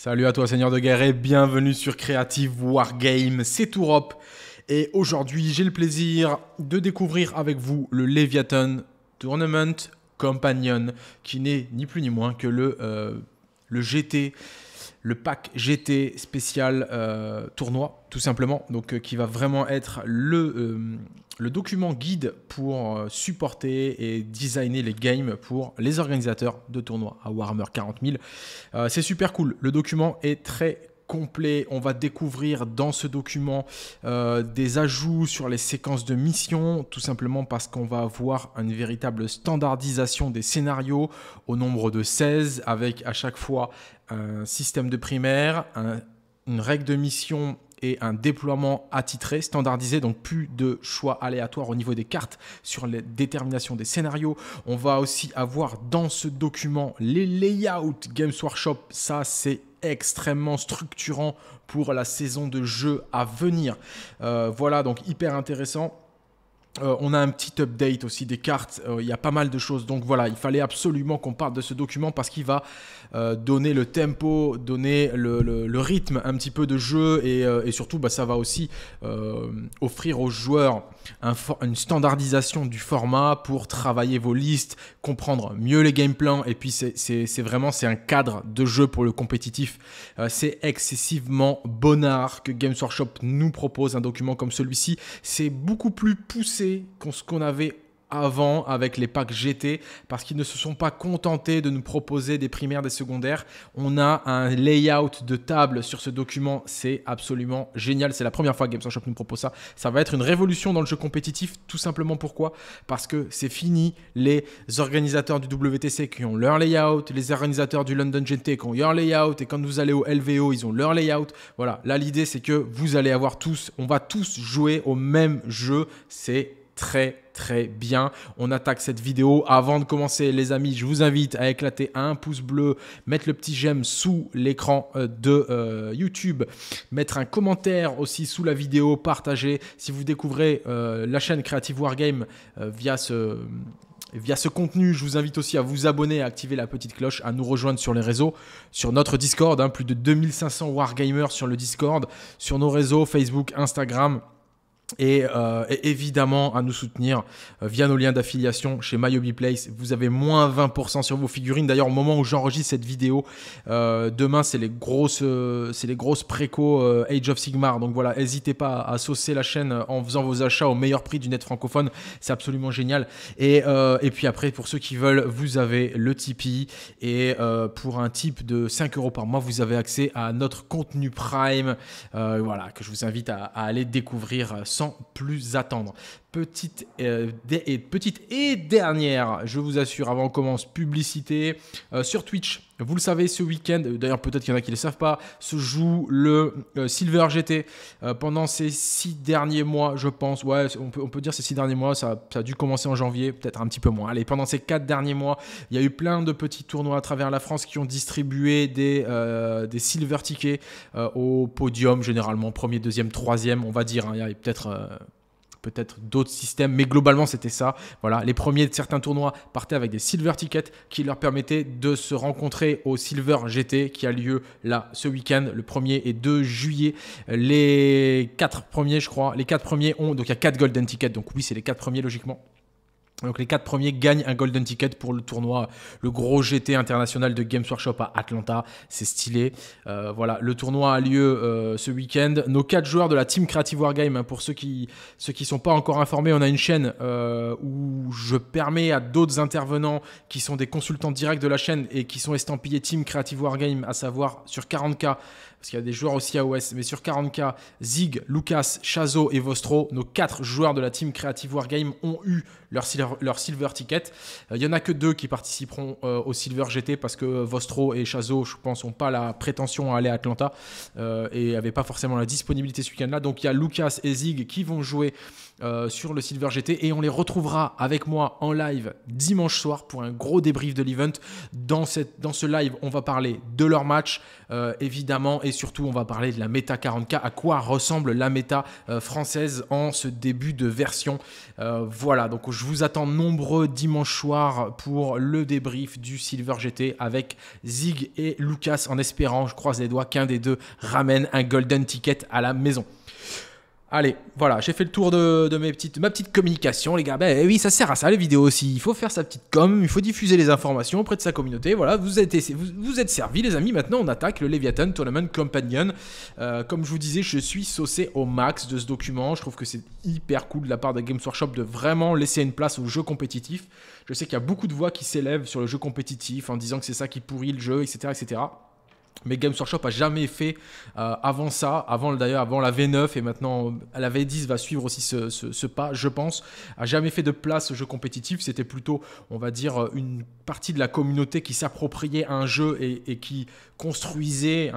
Salut à toi Seigneur de Guerre et bienvenue sur Creative Wargame, c'est Tourop. Et aujourd'hui, j'ai le plaisir de découvrir avec vous le Leviathan Tournament Companion, qui n'est ni plus ni moins que le, euh, le GT, le pack GT spécial euh, tournoi, tout simplement. Donc, euh, qui va vraiment être le le document guide pour euh, supporter et designer les games pour les organisateurs de tournois à Warhammer 40 000. Euh, c'est super cool. Le document est très complet. On va découvrir dans ce document euh, des ajouts sur les séquences de mission, tout simplement parce qu'on va avoir une véritable standardisation des scénarios au nombre de 16, avec à chaque fois un système de primaire, une règle de mission et un déploiement attitré, standardisé, donc plus de choix aléatoires au niveau des cartes sur les déterminations des scénarios. On va aussi avoir dans ce document les layouts Games Workshop, ça c'est extrêmement structurant pour la saison de jeu à venir. Euh, voilà, donc hyper intéressant. Euh, on a un petit update aussi des cartes, euh, il y a pas mal de choses, donc voilà, il fallait absolument qu'on parle de ce document parce qu'il va euh, donner le tempo, donner le, rythme un petit peu de jeu et, euh, surtout bah, ça va aussi euh, offrir aux joueurs une standardisation du format pour travailler vos listes, comprendre mieux les game plans et puis c'est vraiment c'est un cadre de jeu pour le compétitif. c'est excessivement bonnard que Games Workshop nous propose un document comme celui-ci. C'est beaucoup plus poussé qu'on ce qu'on avait avant avec les packs GT parce qu'ils ne se sont pas contentés de nous proposer des primaires, des secondaires. On a un layout de table sur ce document, c'est absolument génial. C'est la première fois que Games Workshop nous propose ça. Ça va être une révolution dans le jeu compétitif, tout simplement pourquoi Parce que c'est fini les organisateurs du WTC qui ont leur layout, les organisateurs du London GT qui ont leur layout, et quand vous allez au LVO, ils ont leur layout. Voilà, là l'idée c'est que vous allez avoir tous, on va tous jouer au même jeu, c'est très très bien. On attaque cette vidéo. Avant de commencer, les amis, je vous invite à éclater un pouce bleu, mettre le petit j'aime sous l'écran euh, de euh, YouTube, mettre un commentaire aussi sous la vidéo, partager. Si vous découvrez euh, la chaîne Creative Wargame via ce via ce contenu, je vous invite aussi à vous abonner, à activer la petite cloche, à nous rejoindre sur les réseaux, sur notre Discord, hein. plus de 2500 Wargamers sur le Discord, sur nos réseaux Facebook, Instagram. Euh, et, évidemment à nous soutenir euh, via nos liens d'affiliation chez MyObiPlace. Vous avez moins 20% sur vos figurines. D'ailleurs, au moment où j'enregistre cette vidéo, euh, demain c'est les grosses, grosses préco Age of Sigmar. Donc voilà, n'hésitez pas à, saucer la chaîne en faisant vos achats au meilleur prix du net francophone. C'est absolument génial. Et, et, puis après, pour ceux qui veulent, vous avez le Tipeee et pour un type de 5 euros par mois, vous avez accès à notre contenu Prime. voilà, que je vous invite à, aller découvrir sans plus attendre petite, euh, et, et dernière, je vous assure, avant on commence, publicité euh, sur Twitch. Vous le savez, ce week-end, euh, d'ailleurs peut-être qu'il y en a qui ne le savent pas, se joue le Silver GT pendant ces six derniers mois, je pense. Ouais, on peut, dire ces six derniers mois, ça, a dû commencer en janvier, peut-être un petit peu moins. Allez, pendant ces quatre derniers mois, il y a eu plein de petits tournois à travers la France qui ont distribué des, des Silver Tickets au podium, généralement premier, deuxième, troisième, on va dire. Hein. Il y a peut-être peut-être d'autres systèmes, mais globalement c'était ça. Voilà, les premiers de certains tournois partaient avec des silver tickets qui leur permettaient de se rencontrer au Silver GT qui a lieu là ce week-end, le 1er et 2 juillet. Les quatre premiers, je crois, les quatre premiers ont donc il y a quatre golden tickets, donc oui c'est les quatre premiers logiquement. Donc les quatre premiers gagnent un golden ticket pour le tournoi, le gros GT international de Games Workshop à Atlanta. C'est stylé. Euh, voilà, le tournoi a lieu euh, ce week-end. Nos quatre joueurs de la team Creative Wargame, hein, pour ceux qui ceux qui sont pas encore informés, on a une chaîne euh, où je permets à d'autres intervenants qui sont des consultants directs de la chaîne et qui sont estampillés team Creative Wargame, à savoir sur 40K parce qu'il y a des joueurs aussi à OS, mais sur 40K, Zig, Lucas, Chazo et Vostro, nos quatre joueurs de la team Creative Wargame ont eu leur, silver, leur silver ticket. Euh, il y n'y en a que deux qui participeront euh, au Silver GT parce que Vostro et Chazo, je pense, n'ont pas la prétention à aller à Atlanta euh, et n'avaient pas forcément la disponibilité ce week-end-là. Donc il y a Lucas et Zig qui vont jouer euh, sur le Silver GT et on les retrouvera avec moi en live dimanche soir pour un gros débrief de l'event. Dans, dans ce live, on va parler de leur match euh, évidemment et surtout on va parler de la méta 40K, à quoi ressemble la méta euh, française en ce début de version. voilà, donc je vous attends nombreux dimanche soir pour le débrief du Silver GT avec Zig et Lucas en espérant, je croise les doigts, qu'un des deux ramène un golden ticket à la maison. Allez, voilà, j'ai fait le tour de, mes petites, ma petite communication, les gars. Ben oui, ça sert à ça, les vidéos aussi. Il faut faire sa petite com, il faut diffuser les informations auprès de sa communauté. Voilà, vous êtes, vous, servis, les amis. Maintenant, on attaque le Leviathan Tournament Companion. Euh, comme je vous disais, je suis saucé au max de ce document. Je trouve que c'est hyper cool de la part de Games Workshop de vraiment laisser une place au jeu compétitif. Je sais qu'il y a beaucoup de voix qui s'élèvent sur le jeu compétitif en disant que c'est ça qui pourrit le jeu, etc., etc. Mais Games Workshop a jamais fait euh, avant ça, avant d'ailleurs avant la V9 et maintenant euh, la V10 va suivre aussi ce, pas, je pense, a jamais fait de place jeu compétitif. C'était plutôt, on va dire, euh, une partie de la communauté qui s'appropriait un jeu et, qui construisait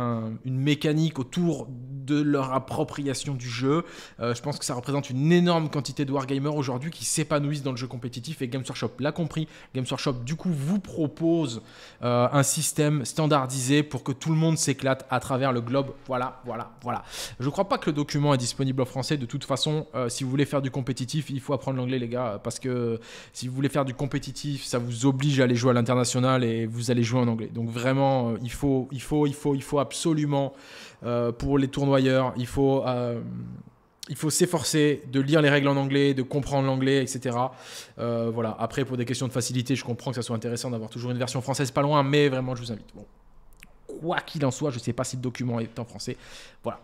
une mécanique autour de leur appropriation du jeu. je pense que ça représente une énorme quantité de wargamers aujourd'hui qui s'épanouissent dans le jeu compétitif et Games Workshop l'a compris. Games Workshop du coup vous propose un système standardisé pour que tout le monde s'éclate à travers le globe. Voilà, voilà, voilà. Je crois pas que le document est disponible en français. De toute façon, euh, si vous voulez faire du compétitif, il faut apprendre l'anglais, les gars, euh, parce que si vous voulez faire du compétitif, ça vous oblige à aller jouer à l'international et vous allez jouer en anglais. Donc vraiment, euh, il faut, il faut, il faut, il faut absolument pour les tournoyeurs, il faut il faut s'efforcer de lire les règles en anglais, de comprendre l'anglais, etc. voilà. Après, pour des questions de facilité, je comprends que ça soit intéressant d'avoir toujours une version française pas loin, mais vraiment, je vous invite. Bon quoi qu'il en soit, je ne sais pas si le document est en français. Voilà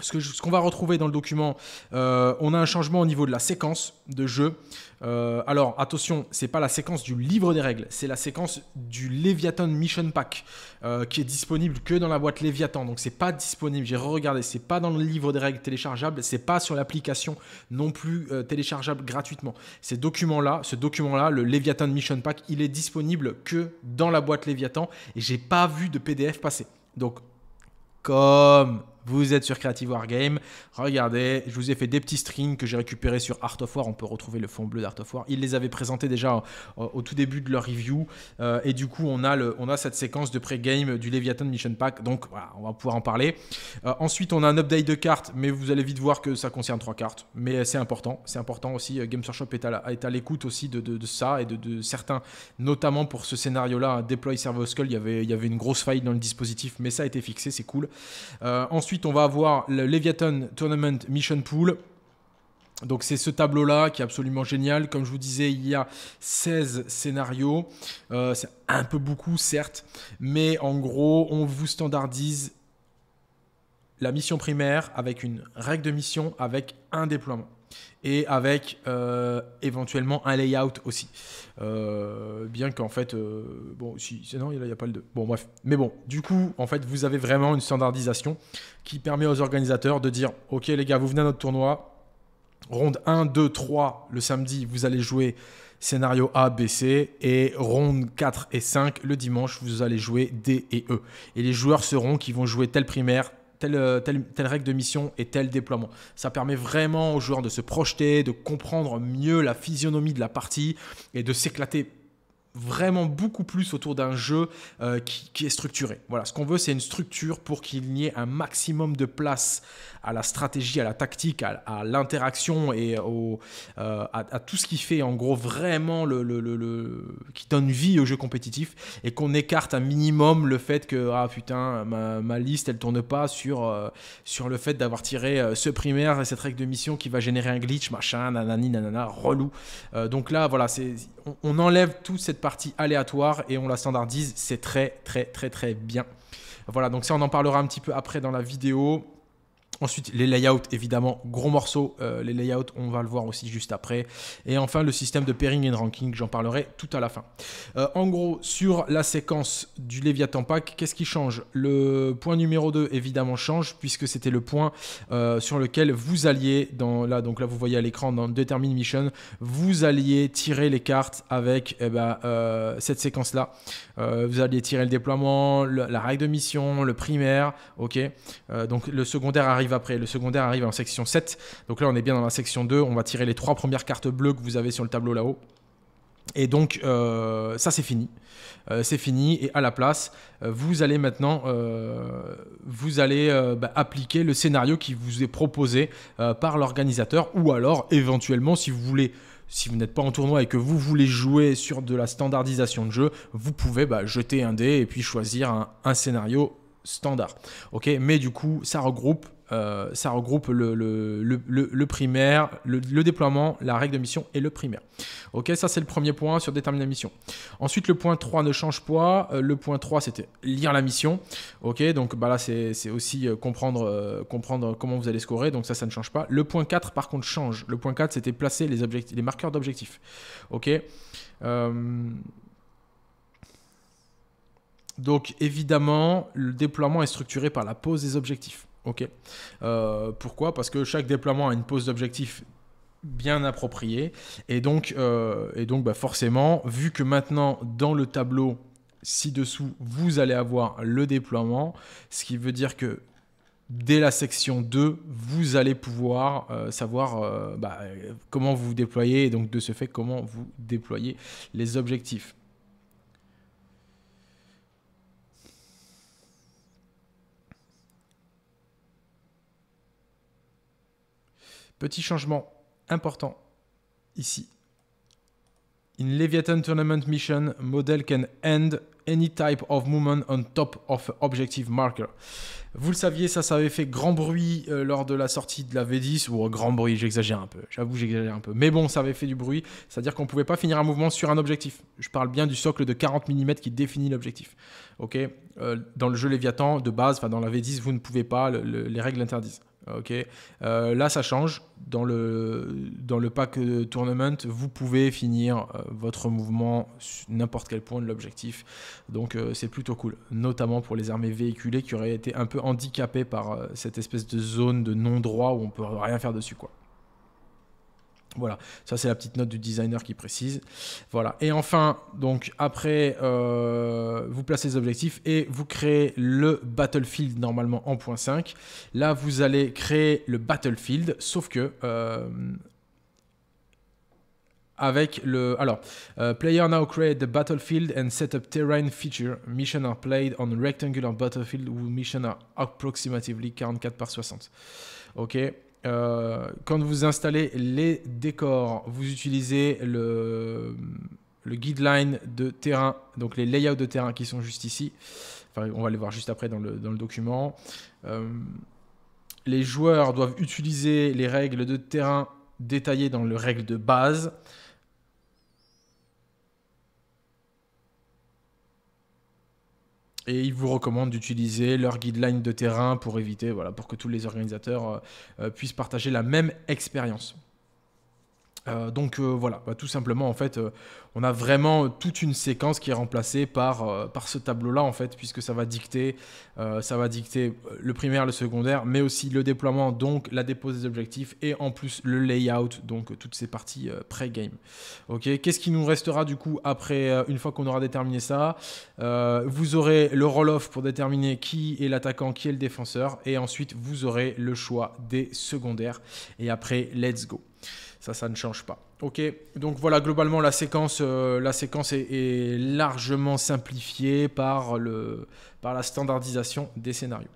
ce qu'on va retrouver dans le document, euh, on a un changement au niveau de la séquence de jeu. Euh, alors attention, c'est pas la séquence du livre des règles, c'est la séquence du Leviathan Mission Pack euh, qui est disponible que dans la boîte Leviathan. Donc c'est pas disponible. J'ai regardé, c'est pas dans le livre des règles téléchargeable, c'est pas sur l'application non plus téléchargeable gratuitement. Ces documents-là, ce document-là, le Leviathan Mission Pack, il est disponible que dans la boîte Leviathan et j'ai pas vu de PDF passer. Donc comme vous êtes sur Creative Wargame. Regardez, je vous ai fait des petits strings que j'ai récupérés sur Art of War. On peut retrouver le fond bleu d'Art of War. Ils les avaient présentés déjà au, tout début de leur review. Euh, et du coup, on a, le, on a cette séquence de pré-game du Leviathan Mission Pack. Donc voilà, on va pouvoir en parler. Euh, ensuite, on a un update de cartes, mais vous allez vite voir que ça concerne trois cartes. Mais euh, c'est important. C'est important aussi. Games Workshop est à l'écoute aussi de, ça et de, certains, notamment pour ce scénario-là, Deploy Servo Skull. Il y, avait, il y avait une grosse faille dans le dispositif, mais ça a été fixé. C'est cool. ensuite, on va avoir le Leviathan Tournament Mission Pool. Donc c'est ce tableau-là qui est absolument génial. Comme je vous disais, il y a 16 scénarios. Euh, c'est un peu beaucoup, certes, mais en gros, on vous standardise la mission primaire avec une règle de mission avec un déploiement et avec euh, éventuellement un layout aussi. Euh, bien qu'en fait, euh, bon, si, sinon, il n'y a pas le 2. Bon, bref. Mais bon, du coup, en fait, vous avez vraiment une standardisation qui permet aux organisateurs de dire Ok, les gars, vous venez à notre tournoi, ronde 1, 2, 3, le samedi, vous allez jouer scénario A, B, C, et ronde 4 et 5, le dimanche, vous allez jouer D et E. Et les joueurs seront qui vont jouer telle primaire, euh, telle, telle, règle de mission et tel déploiement. Ça permet vraiment aux joueurs de se projeter, de comprendre mieux la physionomie de la partie et de s'éclater vraiment beaucoup plus autour d'un jeu euh, qui, qui, est structuré. Voilà, ce qu'on veut, c'est une structure pour qu'il y ait un maximum de place à la stratégie, à la tactique, à, l'interaction et au, euh, à, tout ce qui fait en gros vraiment le, qui donne vie au jeu compétitif et qu'on écarte un minimum le fait que ah putain ma, liste elle tourne pas sur euh, sur le fait d'avoir tiré euh, ce primaire et cette règle de mission qui va générer un glitch machin nanani nanana relou donc là voilà c'est on, on, enlève toute cette partie aléatoire et on la standardise c'est très très très très bien voilà donc ça on en parlera un petit peu après dans la vidéo Ensuite, les layouts, évidemment, gros morceaux. Euh, les layouts, on va le voir aussi juste après. Et enfin, le système de pairing de ranking, j'en parlerai tout à la fin. Euh, en gros, sur la séquence du Léviathan Pack, qu'est-ce qui change Le point numéro 2, évidemment, change, puisque c'était le point euh, sur lequel vous alliez, dans, là, donc là, vous voyez à l'écran, dans Determine Mission, vous alliez tirer les cartes avec eh ben, cette séquence-là. vous alliez tirer le déploiement, la règle de mission, le primaire, ok Donc, le secondaire arrive après, le secondaire arrive en section 7. Donc là, on est bien dans la section 2. On va tirer les trois premières cartes bleues que vous avez sur le tableau là-haut. Et donc, euh, ça c'est fini. Euh, c'est fini. Et à la place, euh, vous allez maintenant vous allez, bah, appliquer le scénario qui vous est proposé par l'organisateur. Ou alors, éventuellement, si vous voulez si vous n'êtes pas en tournoi et que vous voulez jouer sur de la standardisation de jeu, vous pouvez bah, jeter un dé et puis choisir un, un scénario standard. ok Mais du coup, ça regroupe euh, ça regroupe le, primaire, le, déploiement, la règle de mission et le primaire. Ok, ça c'est le premier point sur déterminer la mission. Ensuite, le point 3 ne change pas. Euh, le point 3 c'était lire la mission. Ok, donc bah là c'est aussi euh, comprendre, comprendre comment vous allez scorer. Donc ça, ça ne change pas. Le point 4 par contre change. Le point 4 c'était placer les, les marqueurs d'objectifs. Ok. Donc évidemment, le déploiement est structuré par la pose des objectifs. Ok. Euh, pourquoi Parce que chaque déploiement a une pose d'objectif bien appropriée. Et donc, euh, donc bah, forcément, vu que maintenant dans le tableau ci-dessous, vous allez avoir le déploiement, ce qui veut dire que dès la section 2, vous allez pouvoir euh, savoir bah, comment vous, vous déployez et donc de ce fait comment vous déployez les objectifs. Petit changement important ici. In Leviathan Tournament Mission, model can end any type of movement on top of objective marker. Vous le saviez, ça, ça avait fait grand bruit euh, lors de la sortie de la V10, ou euh, grand bruit, j'exagère un peu, j'avoue, j'exagère un peu. Mais bon, ça avait fait du bruit, c'est-à-dire qu'on ne pouvait pas finir un mouvement sur un objectif. Je parle bien du socle de 40 mm qui définit l'objectif. Ok, euh, dans le jeu Leviathan, de base, enfin dans la V10, vous ne pouvez pas, les règles l'interdisent. Ok. Euh, là, ça change. Dans le, dans le pack euh, tournament, vous pouvez finir euh, votre mouvement n'importe quel point de l'objectif. Donc, c'est plutôt cool. Notamment pour les armées véhiculées qui auraient été un peu handicapées par cette espèce de zone de non-droit où on peut rien faire dessus. quoi. Voilà, ça c'est la petite note du designer qui précise. Voilà. Et enfin, donc après, euh, vous placez les objectifs et vous créez le battlefield normalement en point 5. Là, vous allez créer le battlefield, sauf que euh, avec le. Alors, euh, player now create the battlefield and set up terrain feature. Mission are played on rectangular battlefield où mission are approximately 44 par 60. Ok. Euh, quand vous installez les décors, vous utilisez le, guideline de terrain, donc les layouts de terrain qui sont juste ici. on va les voir juste après dans le, document. Euh, les joueurs doivent utiliser les règles de terrain détaillées dans le règle de base. et ils vous recommandent d'utiliser leur guideline de terrain pour éviter, voilà, pour que tous les organisateurs euh, euh, puissent partager la même expérience. Euh, donc euh, voilà, bah, tout simplement en fait, euh, on a vraiment toute une séquence qui est remplacée par, par ce tableau-là en fait, puisque ça va dicter, ça va dicter le primaire, le secondaire, mais aussi le déploiement, donc la dépose des objectifs et en plus le layout, donc toutes ces parties pré-game. Ok, qu'est-ce qui nous restera du coup après une fois qu'on aura déterminé ça Vous aurez le roll-off pour déterminer qui est l'attaquant, qui est le défenseur, et ensuite vous aurez le choix des secondaires. Et après, let's go. Ça, ça ne change pas. Ok, donc voilà, globalement, la séquence, euh, la séquence est, largement simplifiée par, le, par la standardisation des scénarios.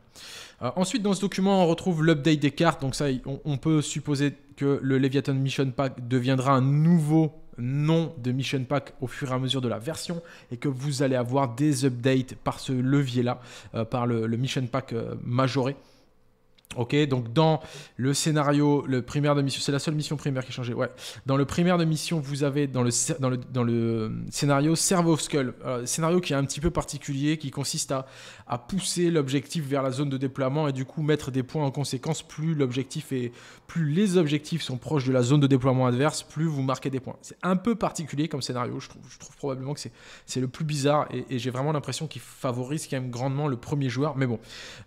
Euh, ensuite, dans ce document, on retrouve l'update des cartes. Donc ça, on, peut supposer que le Leviathan Mission Pack deviendra un nouveau nom de Mission Pack au fur et à mesure de la version et que vous allez avoir des updates par ce levier-là, euh, par le, Mission Pack majoré. Ok, donc dans le scénario, le primaire de mission, c'est la seule mission primaire qui est changée. Ouais. Dans le primaire de mission, vous avez dans le, dans le, dans le scénario servo Skull, scénario qui est un petit peu particulier, qui consiste à, pousser l'objectif vers la zone de déploiement et du coup mettre des points en conséquence. Plus l'objectif est, plus les objectifs sont proches de la zone de déploiement adverse, plus vous marquez des points. C'est un peu particulier comme scénario. Je trouve, probablement que c'est le plus bizarre et, j'ai vraiment l'impression qu'il favorise quand même grandement le premier joueur. Mais bon,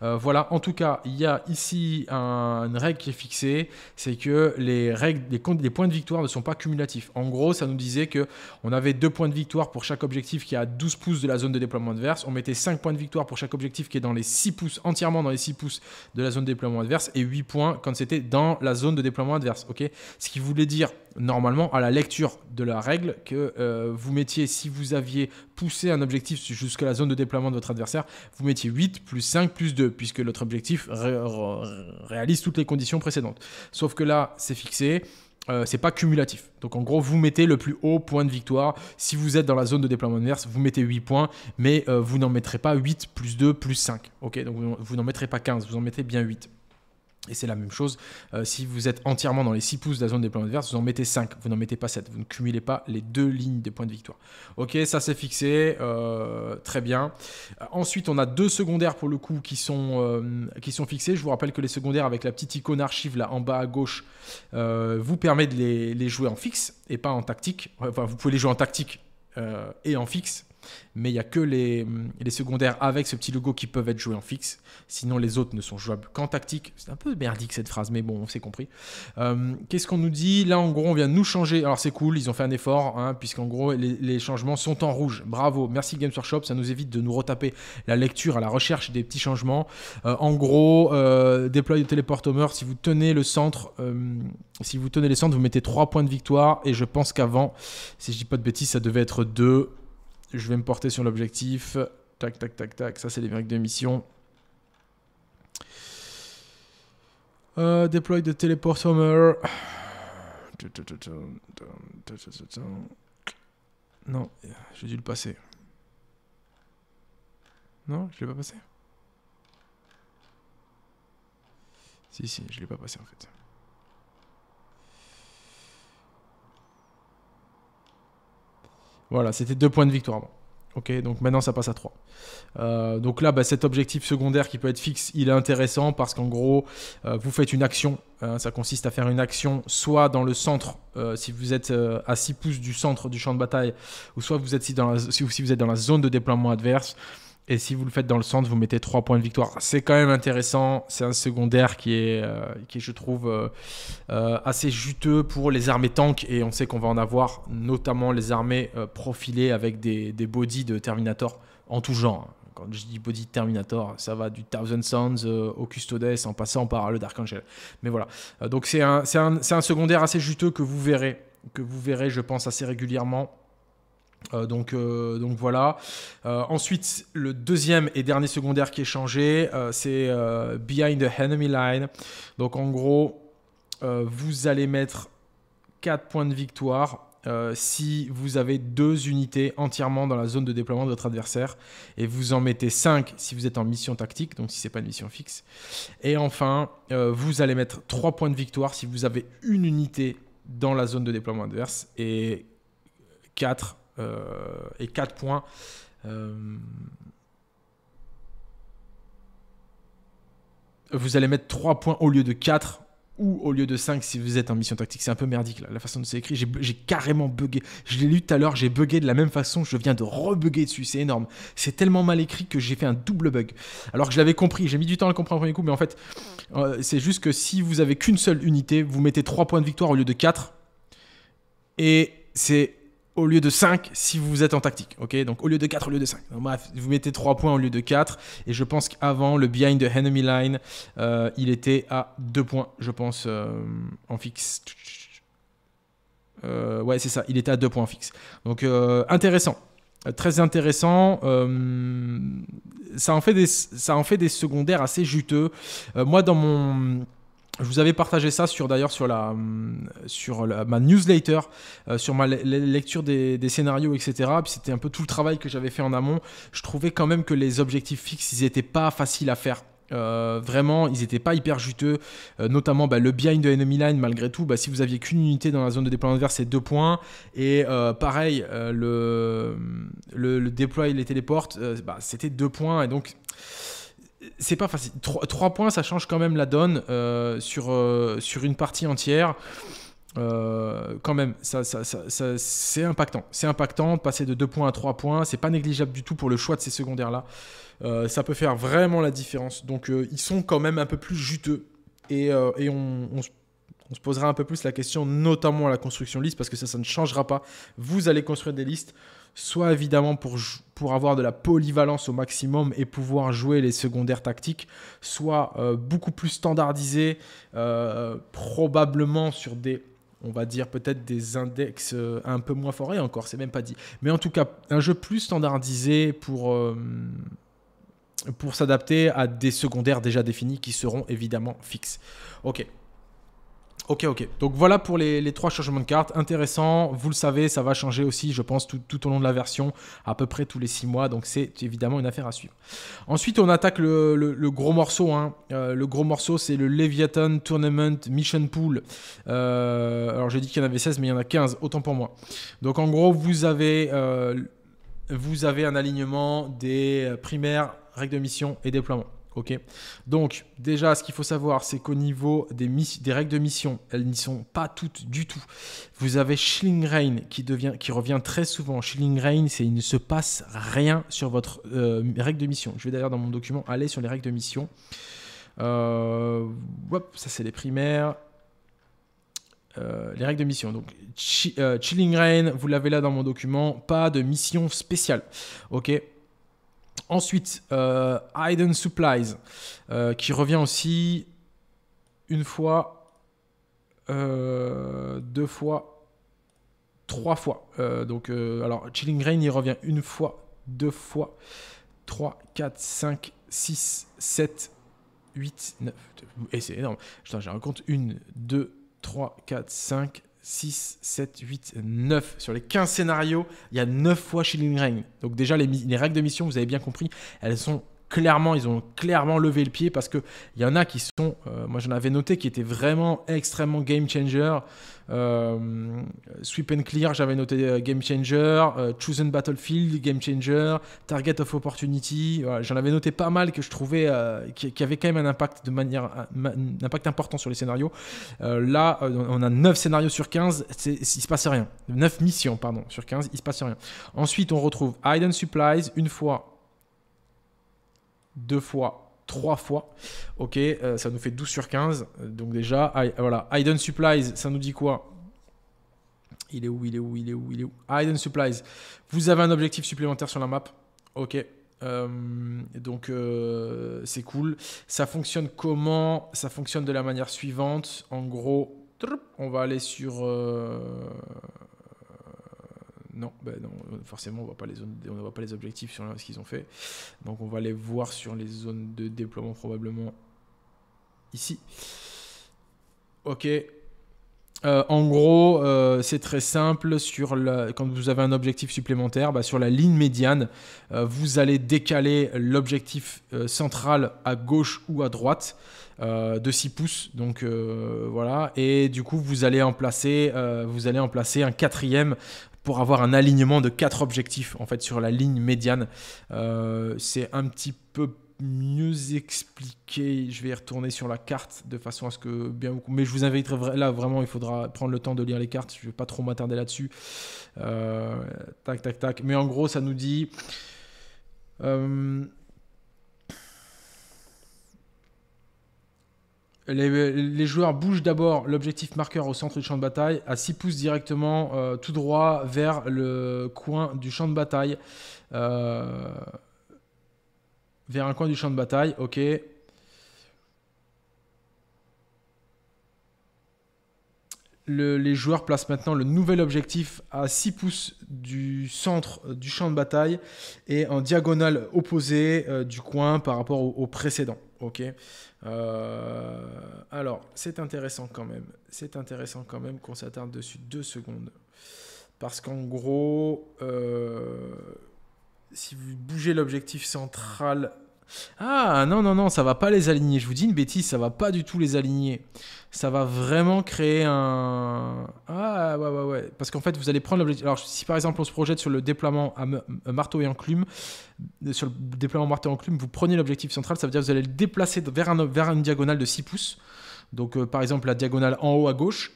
euh, voilà. En tout cas, il y a ici une règle qui est fixée, c'est que les, règles, les, points de victoire ne sont pas cumulatifs. En gros, ça nous disait que on avait deux points de victoire pour chaque objectif qui est à 12 pouces de la zone de déploiement adverse. On mettait 5 points de victoire pour chaque objectif qui est dans les 6 pouces, entièrement dans les 6 pouces de la zone de déploiement adverse, et 8 points quand c'était dans la zone de déploiement adverse. ok Ce qui voulait dire normalement à la lecture de la règle que euh, vous mettiez, si vous aviez poussé un objectif jusqu'à la zone de déploiement de votre adversaire, vous mettiez 8 plus 5 plus 2, puisque l'autre objectif réalise toutes les conditions précédentes. Sauf que là, c'est fixé. Euh, c'est pas cumulatif. Donc en gros, vous mettez le plus haut point de victoire. Si vous êtes dans la zone de déploiement adverse, vous mettez 8 points, mais euh, vous n'en mettrez pas 8 plus 2 plus 5. Ok, donc vous, n'en mettrez pas 15, vous en mettez bien 8. Et c'est la même chose euh, si vous êtes entièrement dans les 6 pouces de la zone des points adverses, vous en mettez 5, vous n'en mettez pas 7, vous ne cumulez pas les deux lignes des points de victoire. Ok, ça c'est fixé, euh, très bien. Euh, ensuite, on a deux secondaires pour le coup qui sont, qui sont fixés. Je vous rappelle que les secondaires avec la petite icône archive là en bas à gauche vous permet de les, jouer en fixe et pas en tactique. Enfin, vous pouvez les jouer en tactique et en fixe, mais il n'y a que les, secondaires avec ce petit logo qui peuvent être joués en fixe. Sinon, les autres ne sont jouables qu'en tactique. C'est un peu merdique cette phrase, mais bon, on s'est compris. Euh, qu'est-ce qu'on nous dit Là, en gros, on vient de nous changer. Alors, c'est cool, ils ont fait un effort, hein, puisqu'en gros, les, changements sont en rouge. Bravo, merci Games Workshop, ça nous évite de nous retaper la lecture à la recherche des petits changements. Euh, en gros, euh, déploie le téléportomeur. Si vous tenez le centre, euh, si vous tenez les centres, vous mettez 3 points de victoire. Et je pense qu'avant, si je dis pas de bêtises, ça devait être 2 je vais me porter sur l'objectif. Tac, tac, tac, tac. Ça, c'est les règles de mission. Euh, deploy the homer. Non, j'ai dû le passer. Non, je l'ai pas passé. Si, si, je l'ai pas passé en fait. Voilà, c'était deux points de victoire Ok, donc maintenant ça passe à 3. Euh, donc là, bah, cet objectif secondaire qui peut être fixe, il est intéressant parce qu'en gros, euh, vous faites une action. Hein, ça consiste à faire une action soit dans le centre, euh, si vous êtes à 6 pouces du centre du champ de bataille, ou soit vous êtes si, vous êtes dans la zone de déploiement adverse, et si vous le faites dans le centre, vous mettez 3 points de victoire. C'est quand même intéressant. C'est un secondaire qui est, euh, qui je trouve, euh, euh, assez juteux pour les armées tanks. Et on sait qu'on va en avoir, notamment les armées profilées avec des, bodies de Terminator en tout genre. Quand je dis body de Terminator, ça va du Thousand Sons au Custodes en passant par le Dark Angel. Mais voilà. donc c'est un, un secondaire assez juteux que vous verrez. Que vous verrez, je pense, assez régulièrement euh, euh, donc, voilà. Euh, ensuite, le deuxième et dernier secondaire qui est changé, c'est Behind the Enemy Line. Donc en gros, vous allez mettre 4 points de victoire si vous avez deux unités entièrement dans la zone de déploiement de votre adversaire. Et vous en mettez 5 si vous êtes en mission tactique, donc si c'est pas une mission fixe. Et enfin, vous allez mettre 3 points de victoire si vous avez une unité dans la zone de déploiement adverse et 4 euh, et 4 points. Euh, vous allez mettre 3 points au lieu de 4 ou au lieu de 5 si vous êtes en mission tactique. C'est un peu merdique la façon dont c'est écrit. J'ai carrément bugué. Je l'ai lu tout à l'heure, j'ai bugué de la même façon. Je viens de rebuguer dessus, c'est énorme. C'est tellement mal écrit que j'ai fait un double bug. Alors que je l'avais compris, j'ai mis du temps à le comprendre au premier coup, mais en fait, euh, c'est juste que si vous avez qu'une seule unité, vous mettez 3 points de victoire au lieu de 4. Et c'est au lieu de 5 si vous êtes en tactique. ok Donc au lieu de 4, au lieu de 5. vous mettez 3 points au lieu de 4. Et je pense qu'avant, le behind de enemy line, euh, il était à 2 points, je pense, euh, en fixe. Euh, ouais, c'est ça, il était à 2 points fixe. Donc intéressant. Très intéressant. ça, en fait des, ça en fait des secondaires assez juteux. moi, dans mon je vous avais partagé ça sur d'ailleurs sur la hum, euh, sur ma newsletter, sur ma lecture des, scénarios, etc. c'était un peu tout le travail que j'avais fait en amont. Je trouvais quand même que les objectifs fixes, ils n'étaient pas faciles à faire. Euh, vraiment, ils n'étaient pas hyper juteux, euh, notamment bah, le behind de enemy line. Malgré tout, bah, si vous aviez qu'une unité dans la zone de déploiement verre, c'est deux points. Et pareil, le, le, les téléportes, bah, c'était deux points. Et donc, c'est pas facile. Trois, points, ça change quand même la donne euh, sur, euh, sur une partie entière. Euh, quand même, ça, c'est impactant. C'est impactant passer de 2 points à 3 points. C'est pas négligeable du tout pour le choix de ces secondaires-là. ça peut faire vraiment la différence. Donc, ils sont quand même un peu plus juteux. Et, on, on, se posera un peu plus la question, notamment à la construction de liste, parce que ça, ça ne changera pas. Vous allez construire des listes soit évidemment pour, pour avoir de la polyvalence au maximum et pouvoir jouer les secondaires tactiques, soit euh, beaucoup plus standardisé, euh, probablement sur des on va dire peut-être des index euh, un peu moins forés encore, c'est même pas dit. Mais en tout cas, un jeu plus standardisé pour, pour s'adapter à des secondaires déjà définis qui seront évidemment fixes. Ok, Ok, ok. Donc voilà pour les, trois changements de cartes. Intéressant. Vous le savez, ça va changer aussi, je pense, tout, au long de la version, à peu près tous les six mois. Donc c'est évidemment une affaire à suivre. Ensuite, on attaque le, gros morceau. Hein. Euh, le gros morceau, c'est le Leviathan Tournament Mission Pool. Euh, alors j'ai dit qu'il y en avait 16, mais il y en a 15. Autant pour moi. Donc en gros, vous avez, euh, vous avez un alignement des primaires, règles de mission et déploiement. Ok. Donc déjà, ce qu'il faut savoir, c'est qu'au niveau des, des, règles de mission, elles n'y sont pas toutes du tout. Vous avez Chilling qui, devient, qui revient très souvent. Rain, c'est il ne se passe rien sur votre euh, règle de mission. Je vais d'ailleurs dans mon document aller sur les règles de mission. Euh, ça c'est les primaires. Euh, les règles de mission. Donc, Chilling Rain, vous l'avez là dans mon document, pas de mission spéciale. Ok Ensuite, euh, Hidden Supplies, euh, qui revient aussi une fois, euh, deux fois, trois fois. donc, alors, Chilling Rain, il revient une fois, deux fois, trois, quatre, cinq, six, sept, huit, neuf. Et c'est énorme. j'ai un compte. Une, deux, trois, quatre, cinq, 6, 7, 8, 9. Sur les 15 scénarios, il y a 9 fois Chilling Rain. Donc déjà, les, les, règles de mission, vous avez bien compris, elles sont clairement, ils ont clairement levé le pied parce qu'il y en a qui sont, euh, moi j'en avais noté, qui étaient vraiment extrêmement game changer. Euh, sweep and Clear, j'avais noté euh, Game Changer, Chosen Battlefield, Game Changer, Target of Opportunity, j'en avais noté pas mal que je trouvais qui, avait quand même un impact, de manière, un impact important sur les scénarios. là, on a 9 scénarios sur 15, il se passe rien. 9 missions, pardon, sur 15, il se passe rien. Ensuite, on retrouve Hidden Supplies une fois deux fois, trois fois. Ok, euh, ça nous fait 12 sur 15. Donc déjà, euh, voilà, Hidden Supplies, ça nous dit quoi Il est où Il est où Il est où Il est où Hidden Supplies. Vous avez un objectif supplémentaire sur la map. Ok. Euh, donc c'est cool. Ça fonctionne comment Ça fonctionne de la manière suivante. En gros, on va aller sur bah non, forcément, on pas les on ne voit pas les objectifs sur ce qu'ils ont fait. Donc, on va les voir sur les zones de déploiement probablement ici. Ok. Euh, en gros, euh, c'est très simple. Sur la, quand vous avez un objectif supplémentaire, bah, sur la ligne médiane, euh, vous allez décaler l'objectif central à gauche ou à droite de 6 pouces. Donc voilà. Et du coup, vous allez en placer, vous allez en placer un quatrième pour avoir un alignement de quatre objectifs en fait sur la ligne médiane. Euh, c'est un petit peu mieux expliqué. Je vais y retourner sur la carte de façon à ce que bien Mais je vous inviterai là vraiment, il faudra prendre le temps de lire les cartes. Je vais pas trop m'attarder là-dessus. Euh, tac, tac, tac. Mais en gros, ça nous dit. Euh, Les, joueurs bougent d'abord l'objectif marqueur au centre du champ de bataille, à 6 pouces directement, euh, tout droit vers le coin du champ de bataille. Euh, vers un coin du champ de bataille, ok. les joueurs placent maintenant le nouvel objectif à 6 pouces du centre du champ de bataille et en diagonale opposée euh, du coin par rapport au précédent. Ok, euh, alors, c'est intéressant quand même. C'est intéressant quand même qu'on s'attarde dessus deux secondes. Parce qu'en gros, euh, si vous bougez l'objectif central ah non, non, non, ça va pas les aligner. Je vous dis une bêtise, ça va pas du tout les aligner. Ça va vraiment créer un... Ah ouais, ouais, ouais. Parce qu'en fait, vous allez prendre l'objectif... Alors si par exemple on se projette sur le déploiement à euh, marteau et enclume, euh, sur le déploiement marteau et enclume, vous prenez l'objectif central, ça veut dire que vous allez le déplacer vers, un, vers une diagonale de 6 pouces donc euh, par exemple la diagonale en haut à gauche.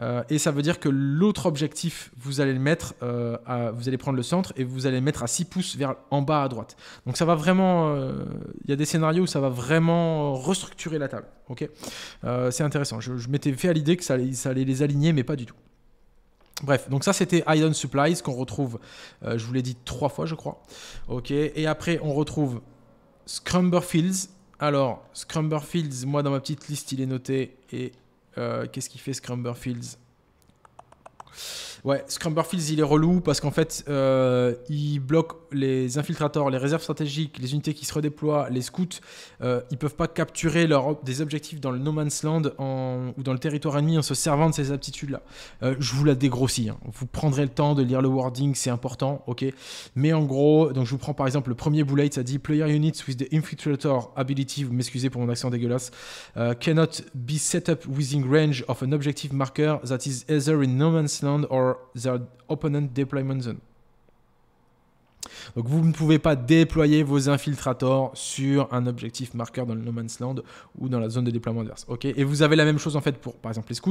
Euh, et ça veut dire que l'autre objectif, vous allez le mettre, euh, vous allez prendre le centre et vous allez le mettre à 6 pouces vers en bas à droite. Donc ça va vraiment, il y a des scénarios où ça va vraiment restructurer la table. Ok, c'est intéressant. Je, m'étais fait à l'idée que ça allait, les aligner, mais pas du tout. Bref, donc ça c'était Iron Supplies qu'on retrouve, je vous l'ai dit trois fois je crois. Ok, et après on retrouve Scrumber Fields alors, Scrumberfields, moi dans ma petite liste, il est noté. Et euh, qu'est-ce qu'il fait Scrumberfields Ouais, Scrumberfields, il est relou parce qu'en fait, euh, il bloque les infiltrateurs, les réserves stratégiques, les unités qui se redéploient, les scouts. Euh, ils peuvent pas capturer leur, des objectifs dans le no man's land ou dans le territoire ennemi en se servant de ces aptitudes-là. Euh, je vous la dégrossis. Hein. Vous prendrez le temps de lire le wording, c'est important, ok. Mais en gros, donc je vous prends par exemple le premier bullet, ça dit Player units with the infiltrator ability, vous m'excusez pour mon accent dégueulasse, euh, cannot be set up within range of an objective marker that is either in no man's land or for their opponent deployment zone. Donc vous ne pouvez pas déployer vos infiltrators sur un objectif marqueur dans le No Man's Land ou dans la zone de déploiement adverse. ok, et vous avez la même chose en fait pour par exemple les scouts.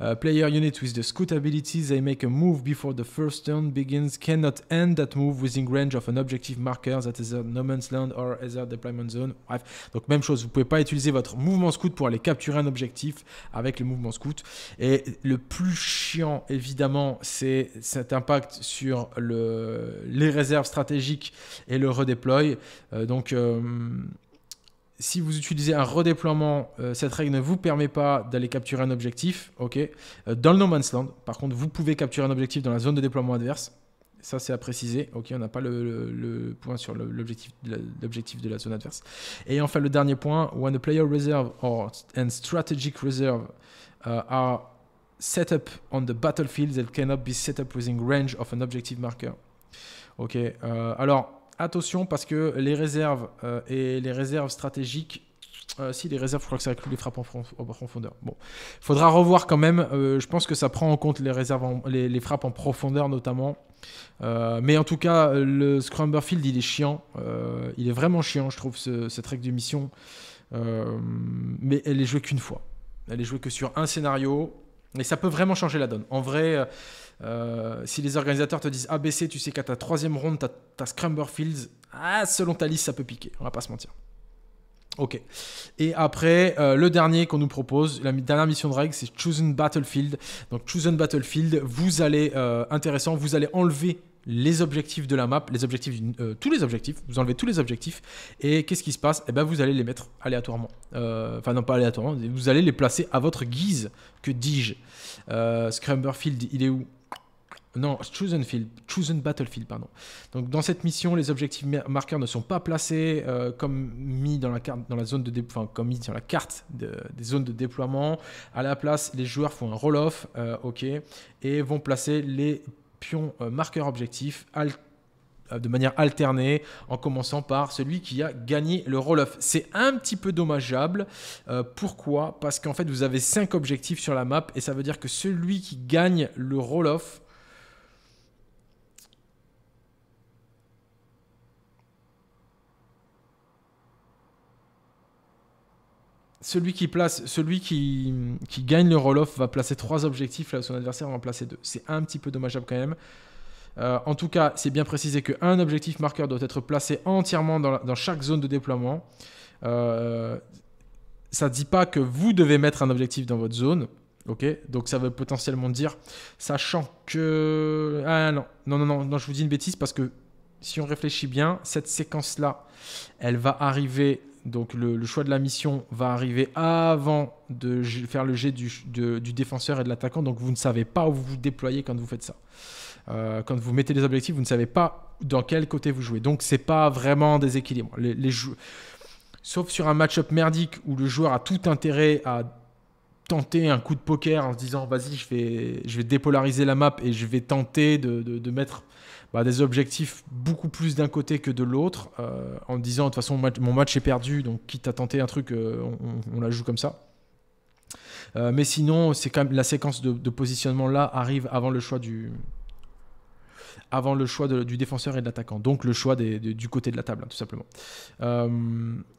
Euh, player unit with the scout abilities they make a move before the first turn begins, cannot end that move within range of an objective marker that is a No Man's Land or other deployment zone. Bref, donc même chose, vous ne pouvez pas utiliser votre mouvement scout pour aller capturer un objectif avec le mouvement scout. Et le plus chiant évidemment, c'est cet impact sur le, les réserves stratégique et le redéploy euh, donc euh, si vous utilisez un redéploiement, euh, cette règle ne vous permet pas d'aller capturer un objectif, ok, dans le no man's land. Par contre, vous pouvez capturer un objectif dans la zone de déploiement adverse. Ça, c'est à préciser. Ok, on n'a pas le, point sur l'objectif de, de, la zone adverse. Et enfin, le dernier point, when the player reserve or and strategic reserve are set up on the battlefield, they cannot be set up within range of an objective marker. Ok. Euh, alors, attention parce que les réserves euh, et les réserves stratégiques. Euh, si les réserves, je crois que ça inclut les frappes en, profondeur. Bon, faudra revoir quand même. je pense que ça prend en compte les réserves, les, frappes en profondeur notamment. mais en tout cas, le Scrumberfield, il est chiant. il est vraiment chiant, je trouve, cette règle de mission. mais elle est jouée qu'une fois. Elle est jouée que sur un scénario. Et ça peut vraiment changer la donne. En vrai, euh, si les organisateurs te disent ABC, tu sais qu'à ta troisième ronde, tu as Scrumberfields. ah, selon ta liste, ça peut piquer, on va pas se mentir. Ok. Et après, euh, le dernier qu'on nous propose, la dernière mission de règle, c'est Chosen Battlefield. Donc, Chosen Battlefield, vous allez, euh, intéressant, vous allez enlever les objectifs de la map, les objectifs, tous les objectifs, vous enlevez tous les objectifs, et qu'est-ce qui se passe Eh ben vous allez les mettre aléatoirement. Enfin, non, pas aléatoirement, vous allez les placer à votre guise, que dis-je. Scrumberfield, il est où non, Chosen Field, Chosen Battlefield, pardon. Donc dans cette mission, les objectifs marqueurs ne sont pas placés euh, comme mis dans la carte, dans la zone de enfin, comme mis sur la carte des zones de déploiement. À la place, les joueurs font un roll-off, euh, ok, et vont placer les pions euh, marqueurs objectifs de manière alternée, en commençant par celui qui a gagné le roll-off. C'est un petit peu dommageable. pourquoi Parce qu'en fait, vous avez cinq objectifs sur la map, et ça veut dire que celui qui gagne le roll-off celui qui place, celui qui, gagne le roll-off va placer trois objectifs là où son adversaire va en placer deux. C'est un petit peu dommageable quand même. Euh, en tout cas, c'est bien précisé qu'un objectif marqueur doit être placé entièrement dans, chaque zone de déploiement. Euh, ça ne dit pas que vous devez mettre un objectif dans votre zone. ok Donc ça veut potentiellement dire, sachant que... Ah non, non, non, non, non je vous dis une bêtise parce que si on réfléchit bien, cette séquence-là, elle va arriver donc le, choix de la mission va arriver avant de faire le jet du, défenseur et de l'attaquant, donc vous ne savez pas où vous vous déployez quand vous faites ça. Euh, quand vous mettez les objectifs, vous ne savez pas dans quel côté vous jouez. Donc c'est pas vraiment déséquilibré. Les, Sauf sur un match-up merdique où le joueur a tout intérêt à tenter un coup de poker en se disant vas-y je vais, dépolariser la map et je vais tenter de mettre bah, des objectifs beaucoup plus d'un côté que de l'autre, euh, en disant de toute façon mon match est perdu, donc quitte à tenter un truc, euh, on, la joue comme ça. Euh, mais sinon, c'est quand la séquence de, positionnement là arrive avant le choix du avant le choix du défenseur et de l'attaquant, donc le choix du côté de la table, hein, tout simplement.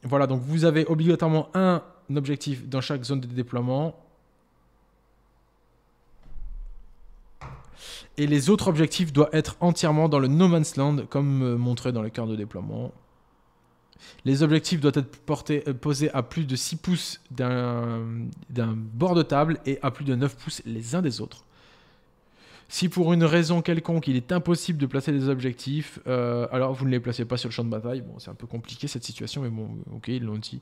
voilà, donc vous avez obligatoirement un objectif dans chaque zone de déploiement, Et les autres objectifs doivent être entièrement dans le No Man's Land, comme euh, montré dans le cœur de déploiement. Les objectifs doivent être euh, posés à plus de 6 pouces d'un bord de table et à plus de 9 pouces les uns des autres. Si pour une raison quelconque il est impossible de placer des objectifs, euh, alors vous ne les placez pas sur le champ de bataille. Bon, c'est un peu compliqué cette situation, mais bon, ok, ils l'ont dit.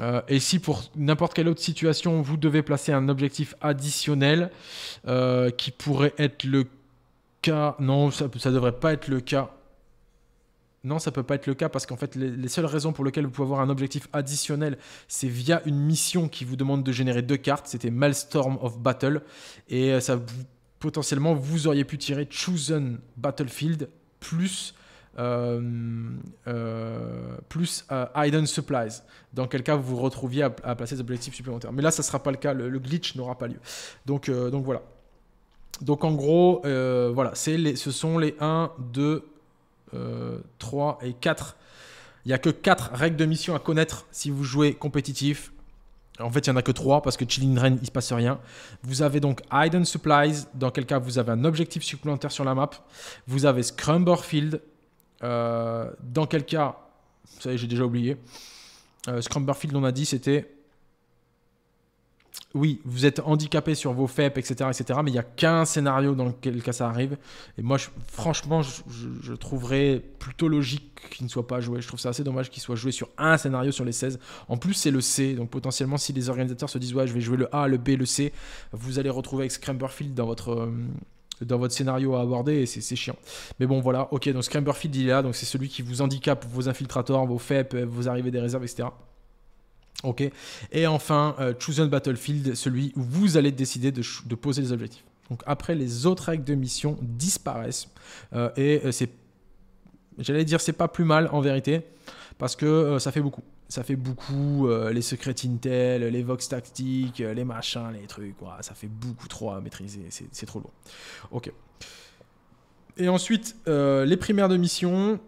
Euh, et si pour n'importe quelle autre situation, vous devez placer un objectif additionnel euh, qui pourrait être le cas. Non, ça ne devrait pas être le cas. Non, ça peut pas être le cas parce qu'en fait, les, seules raisons pour lesquelles vous pouvez avoir un objectif additionnel, c'est via une mission qui vous demande de générer deux cartes. C'était Malstorm of Battle. Et euh, ça, vous, potentiellement, vous auriez pu tirer Chosen Battlefield plus euh, euh, plus euh, Hidden Supplies, dans quel cas vous vous retrouviez à, placer des objectifs supplémentaires. Mais là, ça ne sera pas le cas, le, glitch n'aura pas lieu. Donc, donc voilà. Donc en gros, voilà, les, ce sont les 1, 2, 3 et 4. Il n'y a que 4 règles de mission à connaître si vous jouez compétitif. En fait, il n'y en a que 3 parce que Chilling Rain, il ne se passe rien. Vous avez donc Hidden Supplies, dans quel cas vous avez un objectif supplémentaire sur la map. Vous avez scrumber field euh, dans quel cas vous savez j'ai déjà oublié. Euh, on a dit, c'était. Oui, vous êtes handicapé sur vos FEP, etc., etc., mais il n'y a qu'un scénario dans lequel cas ça arrive. Et moi, franchement, je, trouverais plutôt logique qu'il ne soit pas joué. Je trouve ça assez dommage qu'il soit joué sur un scénario sur les 16. En plus, c'est le C, donc potentiellement, si les organisateurs se disent, ouais, je vais jouer le A, le B, le C, vous allez retrouver avec dans votre. Euh, dans votre scénario à aborder et c'est chiant. Mais bon, voilà, ok, donc Scramberfield il est là, donc c'est celui qui vous handicape vos infiltrators, vos FEP, euh, vos arrivées des réserves, etc. Ok, et enfin, euh, Chosen Battlefield, celui où vous allez décider de, poser les objectifs. Donc après, les autres règles de mission disparaissent euh, et c'est, j'allais dire, c'est pas plus mal en vérité parce que euh, ça fait beaucoup. Ça fait beaucoup, euh, les secrets Intel, les Vox tactiques, euh, les machins, les trucs, quoi. ça fait beaucoup trop à maîtriser, c'est trop lourd. Ok. Et ensuite, les primaires de mission.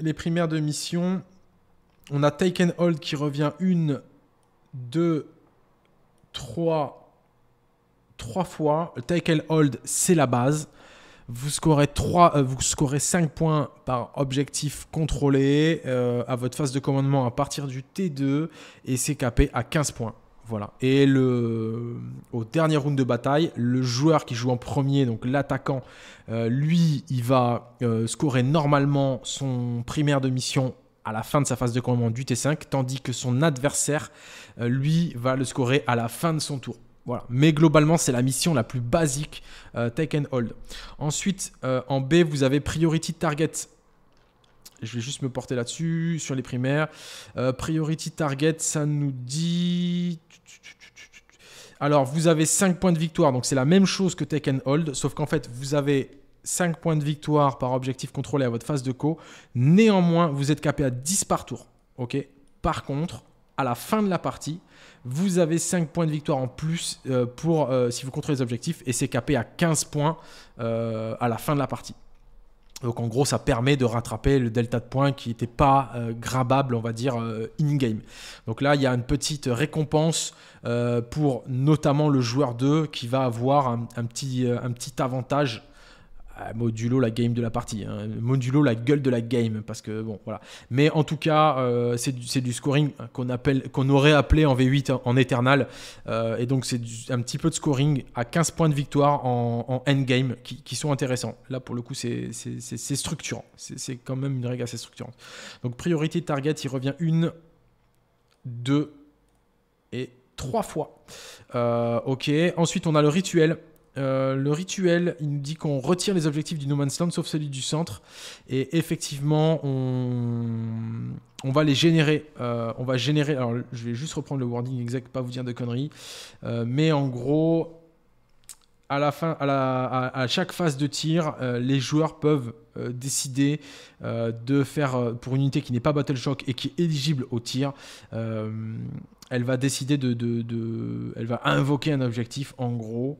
Les primaires de mission, on a and Hold qui revient une, deux, trois, trois fois. and Hold, c'est la base. Vous scorez, euh, vous scorez 5 points par objectif contrôlé euh, à votre phase de commandement à partir du T2 et c'est capé à 15 points. Voilà. Et euh, au dernier round de bataille, le joueur qui joue en premier, donc l'attaquant, lui, il va scorer normalement son primaire de mission à la fin de sa phase de commandement du T5, tandis que son adversaire, lui, va le scorer à la fin de son tour. Voilà. Mais globalement, c'est la mission la plus basique, euh, take and hold. Ensuite, euh, en B, vous avez priority target. Je vais juste me porter là-dessus, sur les primaires. Euh, priority target, ça nous dit... Alors, vous avez 5 points de victoire, donc c'est la même chose que take and hold, sauf qu'en fait, vous avez 5 points de victoire par objectif contrôlé à votre phase de co. Néanmoins, vous êtes capé à 10 par tour. ok par contre, à la fin de la partie, vous avez 5 points de victoire en plus euh, pour euh, si vous contrôlez les objectifs et c'est capé à 15 points euh, à la fin de la partie. Donc en gros, ça permet de rattraper le delta de points qui n'était pas grabable, on va dire, in-game. Donc là, il y a une petite récompense pour notamment le joueur 2 qui va avoir petit, un petit, avantage modulo la game de la partie, hein. modulo la gueule de la game, parce que bon voilà. Mais en tout cas, euh, c'est du, scoring qu'on appelle, qu'on aurait appelé en V8 hein, en, éternal euh, et donc c'est un petit peu de scoring à 15 points de victoire en, en endgame qui, sont intéressants. Là pour le coup, c'est structurant, c'est quand même une règle assez structurante. Donc priorité target, il revient une, deux et trois fois. Euh, ok. Ensuite, on a le rituel euh, le rituel, il nous dit qu'on retire les objectifs du No Man's Land sauf celui du centre. Et effectivement, on, va les générer. Euh, on va générer. Alors, je vais juste reprendre le wording exact, pas vous dire de conneries. Euh, mais en gros, à, la fin, à, chaque phase de tir, les joueurs peuvent décider de faire pour une unité qui n'est pas Battle Shock et qui est éligible au tir elle va décider de, de, Elle va invoquer un objectif, en gros.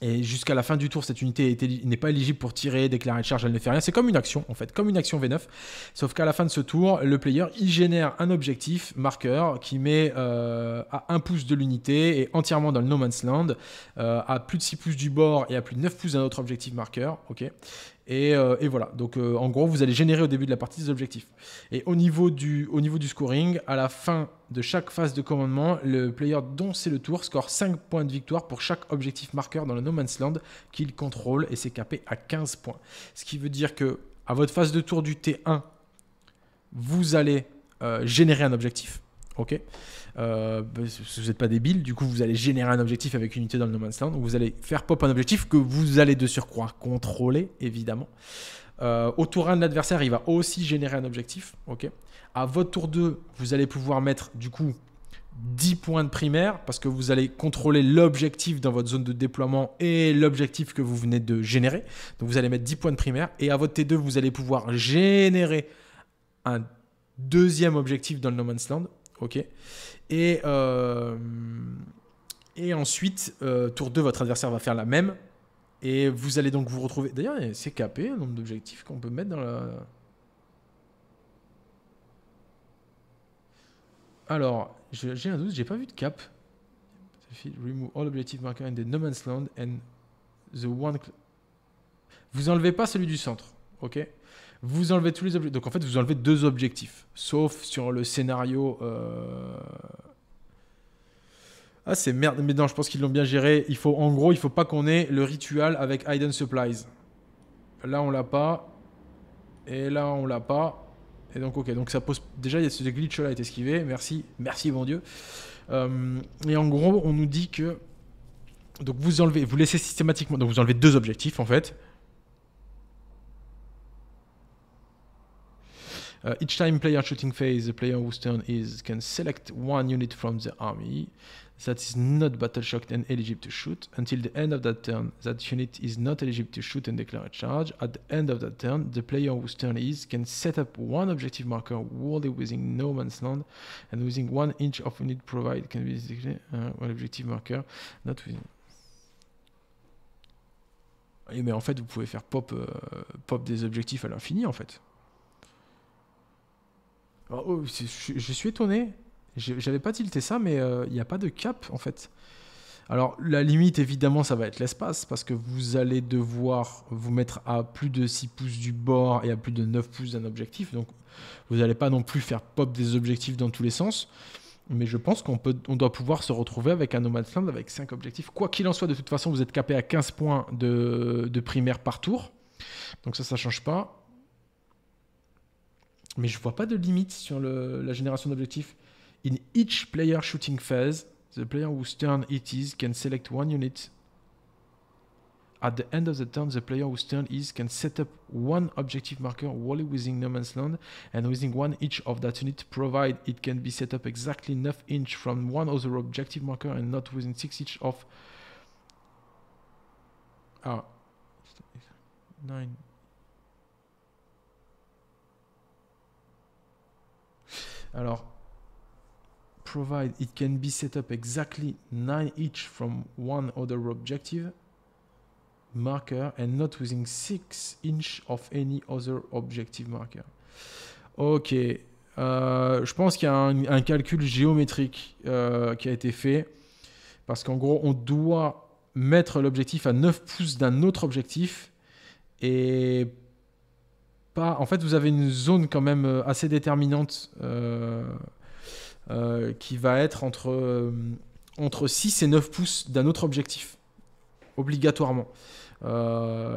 Et jusqu'à la fin du tour, cette unité n'est pas éligible pour tirer, déclarer une charge, elle ne fait rien. C'est comme une action, en fait, comme une action V9. Sauf qu'à la fin de ce tour, le player, y génère un objectif marqueur qui met euh, à 1 pouce de l'unité et entièrement dans le No Man's Land, euh, à plus de 6 pouces du bord et à plus de 9 pouces d'un autre objectif marqueur. ok euh, et, voilà, donc euh, en gros, vous allez générer au début de la partie des objectifs. Et au niveau, du, au niveau du scoring, à la fin de chaque phase de commandement, le player dont c'est le tour score 5 points de victoire pour chaque objectif marqueur dans le No Man's Land qu'il contrôle et c'est capé à 15 points. Ce qui veut dire que à votre phase de tour du T1, vous allez euh, générer un objectif. ok euh, bah, vous n'êtes pas débile, du coup vous allez générer un objectif avec une unité dans le No Man's Land, donc vous allez faire pop un objectif que vous allez de surcroît contrôler, évidemment. Euh, au tour 1 de l'adversaire, il va aussi générer un objectif. ok à votre tour 2, vous allez pouvoir mettre du coup 10 points de primaire parce que vous allez contrôler l'objectif dans votre zone de déploiement et l'objectif que vous venez de générer. Donc vous allez mettre 10 points de primaire et à votre T2, vous allez pouvoir générer un deuxième objectif dans le No Man's Land Ok Et, euh, et ensuite, euh, tour 2, votre adversaire va faire la même. Et vous allez donc vous retrouver. D'ailleurs, c'est capé, le nombre d'objectifs qu'on peut mettre dans la. Alors, j'ai un doute, j'ai pas vu de cap. Remove all objective marker in the no man's land and the one. Vous enlevez pas celui du centre, ok vous enlevez tous les objectifs. Donc en fait, vous enlevez deux objectifs. Sauf sur le scénario. Euh, ah, c'est merde. Mais non, je pense qu'ils l'ont bien géré. Il faut, en gros, il faut pas qu'on ait le rituel avec Hidden Supplies. Là, on l'a pas. Et là, on l'a pas. Et donc, ok. Donc ça pose. Déjà, il y a ce glitch-là été esquivé. Merci. Merci, bon Dieu. Euh, et en gros, on nous dit que. Donc vous enlevez, vous laissez systématiquement, donc vous enlevez deux objectifs en fait. Uh, each time player shooting phase, the player whose turn is can select one unit from the army that is not battle shocked and eligible to shoot. Until the end of that turn, that unit is not eligible to shoot and declare a charge. At the end of that turn, the player whose turn is can set up one objective marker wholly within no man's land and within one inch of unit provided can be declared uh, one objective marker, not within. Et mais en fait, vous pouvez faire pop, euh, pop des objectifs à l'infini en fait. Ah, oh, je, suis étonné. J'avais pas tilté ça, mais il euh, n'y a pas de cap en fait. Alors la limite évidemment ça va être l'espace parce que vous allez devoir vous mettre à plus de 6 pouces du bord et à plus de 9 pouces d'un objectif. Donc vous n'allez pas non plus faire pop des objectifs dans tous les sens. Mais je pense qu'on on doit pouvoir se retrouver avec un nomad Man's avec 5 objectifs. Quoi qu'il en soit, de toute façon, vous êtes capé à 15 points de, de primaire par tour. Donc ça, ça change pas mais je vois pas de limite sur le, la génération d'objectifs. In each player shooting phase, the player whose turn it is can select one unit. At the end of the turn, the player whose turn is can set up one objective marker wholly within No Man's Land, and within one inch of that unit, Provide it can be set up exactly 9 inch from one other objective marker and not within 6 inch of. Ah. 9. Alors, provide it can be set up exactly 9 inch from one other objective marker and not using 6 inch of any other objective marker. Ok, euh, je pense qu'il y a un, calcul géométrique euh, qui a été fait parce qu'en gros, on doit mettre l'objectif à 9 pouces d'un autre objectif et en fait, vous avez une zone quand même euh, assez déterminante euh, euh, qui va être entre, entre 6 et 9 pouces d'un autre objectif, obligatoirement.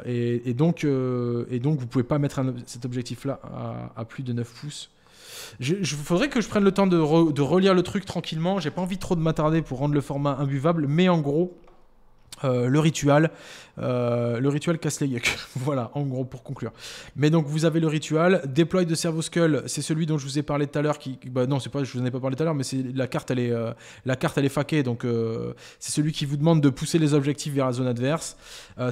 Et, donc, et donc, vous pouvez pas mettre cet objectif-là à, plus de 9 pouces. Il faudrait que je prenne le temps de, de relire le truc tranquillement. J'ai pas envie trop de m'attarder pour rendre le format imbuvable, mais en gros, euh, le rituel, euh, le rituel casse les voilà, en gros pour conclure. Mais donc vous avez le rituel, Déploy de cerveau skull, c'est celui dont je vous ai parlé tout à l'heure. Qui, bah non, c'est pas, je vous en ai pas parlé tout à l'heure, mais c'est la carte, elle est, euh, la carte, elle est faquée, donc c'est celui qui vous demande de pousser les objectifs vers la zone adverse.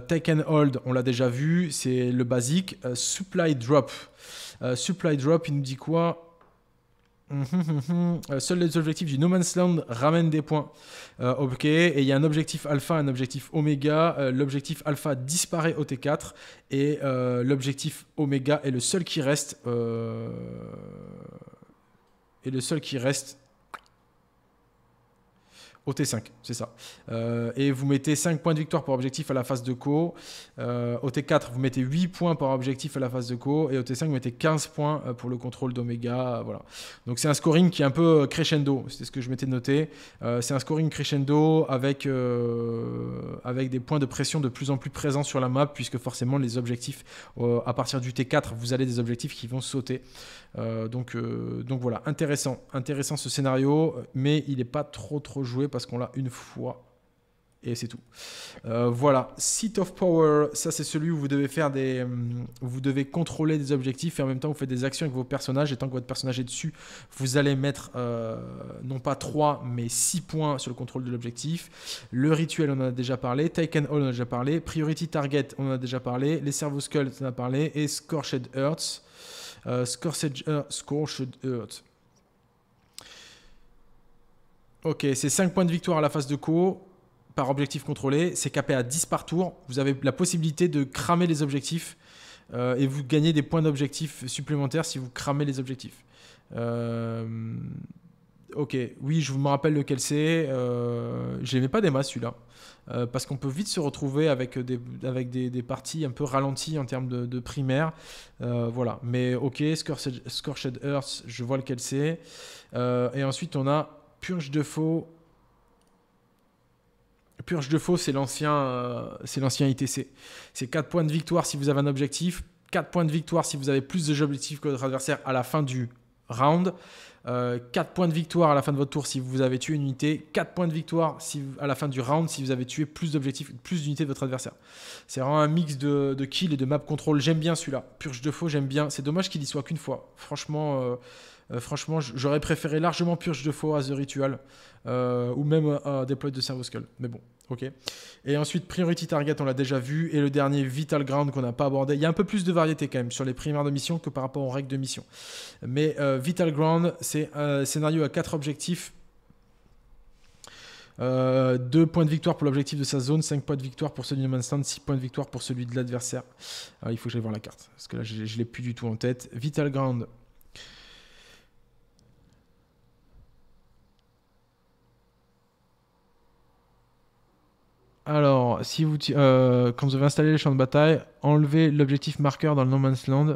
take and hold, on l'a déjà vu, c'est le basique. supply drop, supply drop, il nous dit quoi euh, seuls les objectifs du No Man's Land ramènent des points. Euh, ok, et il y a un objectif alpha, un objectif oméga. Euh, l'objectif alpha disparaît au T4 et l'objectif oméga est le seul qui reste. et le seul qui reste T5, c'est ça. Euh, et vous mettez 5 points de victoire par objectif à la phase de co. Euh, au T4, vous mettez 8 points par objectif à la phase de co. Et au T5, vous mettez 15 points euh, pour le contrôle d'Omega. Voilà. Donc c'est un scoring qui est un peu crescendo, c'est ce que je m'étais noté. c'est un scoring crescendo avec, avec des points de pression de plus en plus présents sur la map, puisque forcément les objectifs, à partir du T4, vous allez des objectifs qui vont sauter. Euh, donc, euh, donc voilà, intéressant, intéressant ce scénario, mais il n'est pas trop trop joué parce qu'on l'a une fois et c'est tout. Euh, voilà, Seat of Power, ça c'est celui où vous devez faire des, vous devez contrôler des objectifs et en même temps vous faites des actions avec vos personnages. Et tant que votre personnage est dessus, vous allez mettre non pas 3 mais 6 points sur le contrôle de l'objectif. Le rituel, on en a déjà parlé. Taken All, on en a déjà parlé. Priority Target, on en a déjà parlé. Les Servo Skulls, on en a parlé. Et Scorched Earths. Euh, euh, score, should hurt. Ok, c'est 5 points de victoire à la phase de co par objectif contrôlé. C'est capé à 10 par tour. Vous avez la possibilité de cramer les objectifs euh, et vous gagnez des points d'objectifs supplémentaires si vous cramez les objectifs. Euh, Ok, oui, je vous me rappelle lequel c'est. Euh, je pas des masses celui-là. Euh, parce qu'on peut vite se retrouver avec des, avec des, parties un peu ralenties en termes de, de primaire. Euh, voilà, mais ok, Scorched, Earth, je vois lequel c'est. Euh, et ensuite, on a Purge de Faux. Purge de Faux, c'est l'ancien ITC. C'est 4 points de victoire si vous avez un objectif, 4 points de victoire si vous avez plus de objectifs que votre adversaire à la fin du round. 4 euh, points de victoire à la fin de votre tour si vous avez tué une unité, 4 points de victoire si, à la fin du round si vous avez tué plus d'objectifs, plus d'unités de votre adversaire. C'est vraiment un mix de, kill et de map control. J'aime bien celui-là. Purge de faux, j'aime bien. C'est dommage qu'il y soit qu'une fois. Franchement, euh, euh, franchement j'aurais préféré largement Purge de faux à The Ritual ou même à Deploy de Servo Skull. Mais bon, Ok. Et ensuite, Priority Target, on l'a déjà vu. Et le dernier, Vital Ground, qu'on n'a pas abordé. Il y a un peu plus de variété quand même sur les primaires de mission que par rapport aux règles de mission. Mais euh, Vital Ground, c'est un scénario à 4 objectifs. Euh, 2 points de victoire pour l'objectif de sa zone, 5 points de victoire pour celui de stand, 6 points de victoire pour celui de l'adversaire. Il faut que j'aille voir la carte, parce que là je, je l'ai plus du tout en tête. Vital Ground, Alors, si vous, euh, quand vous avez installé le champ de bataille, enlevez l'objectif marqueur dans le No Man's Land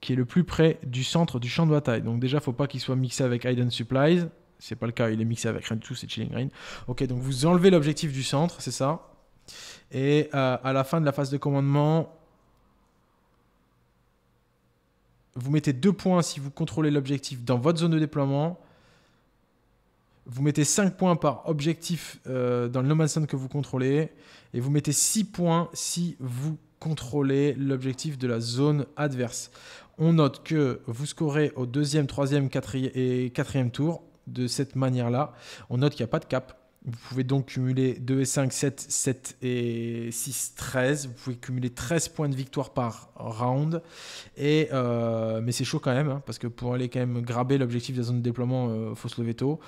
qui est le plus près du centre du champ de bataille. Donc déjà, faut pas qu'il soit mixé avec Hidden Supplies. C'est pas le cas, il est mixé avec rien du tout, c'est Chilling Green. Ok, donc vous enlevez l'objectif du centre, c'est ça. Et euh, à la fin de la phase de commandement, vous mettez deux points si vous contrôlez l'objectif dans votre zone de déploiement vous mettez 5 points par objectif euh, dans le No Man's que vous contrôlez, et vous mettez 6 points si vous contrôlez l'objectif de la zone adverse. On note que vous scorez au deuxième, troisième quatrième et quatrième tour de cette manière-là. On note qu'il n'y a pas de cap. Vous pouvez donc cumuler 2 et 5, 7, 7 et 6, 13. Vous pouvez cumuler 13 points de victoire par round. Et, euh, mais c'est chaud quand même, hein, parce que pour aller quand même graber l'objectif de la zone de déploiement, il euh, faut se lever tôt.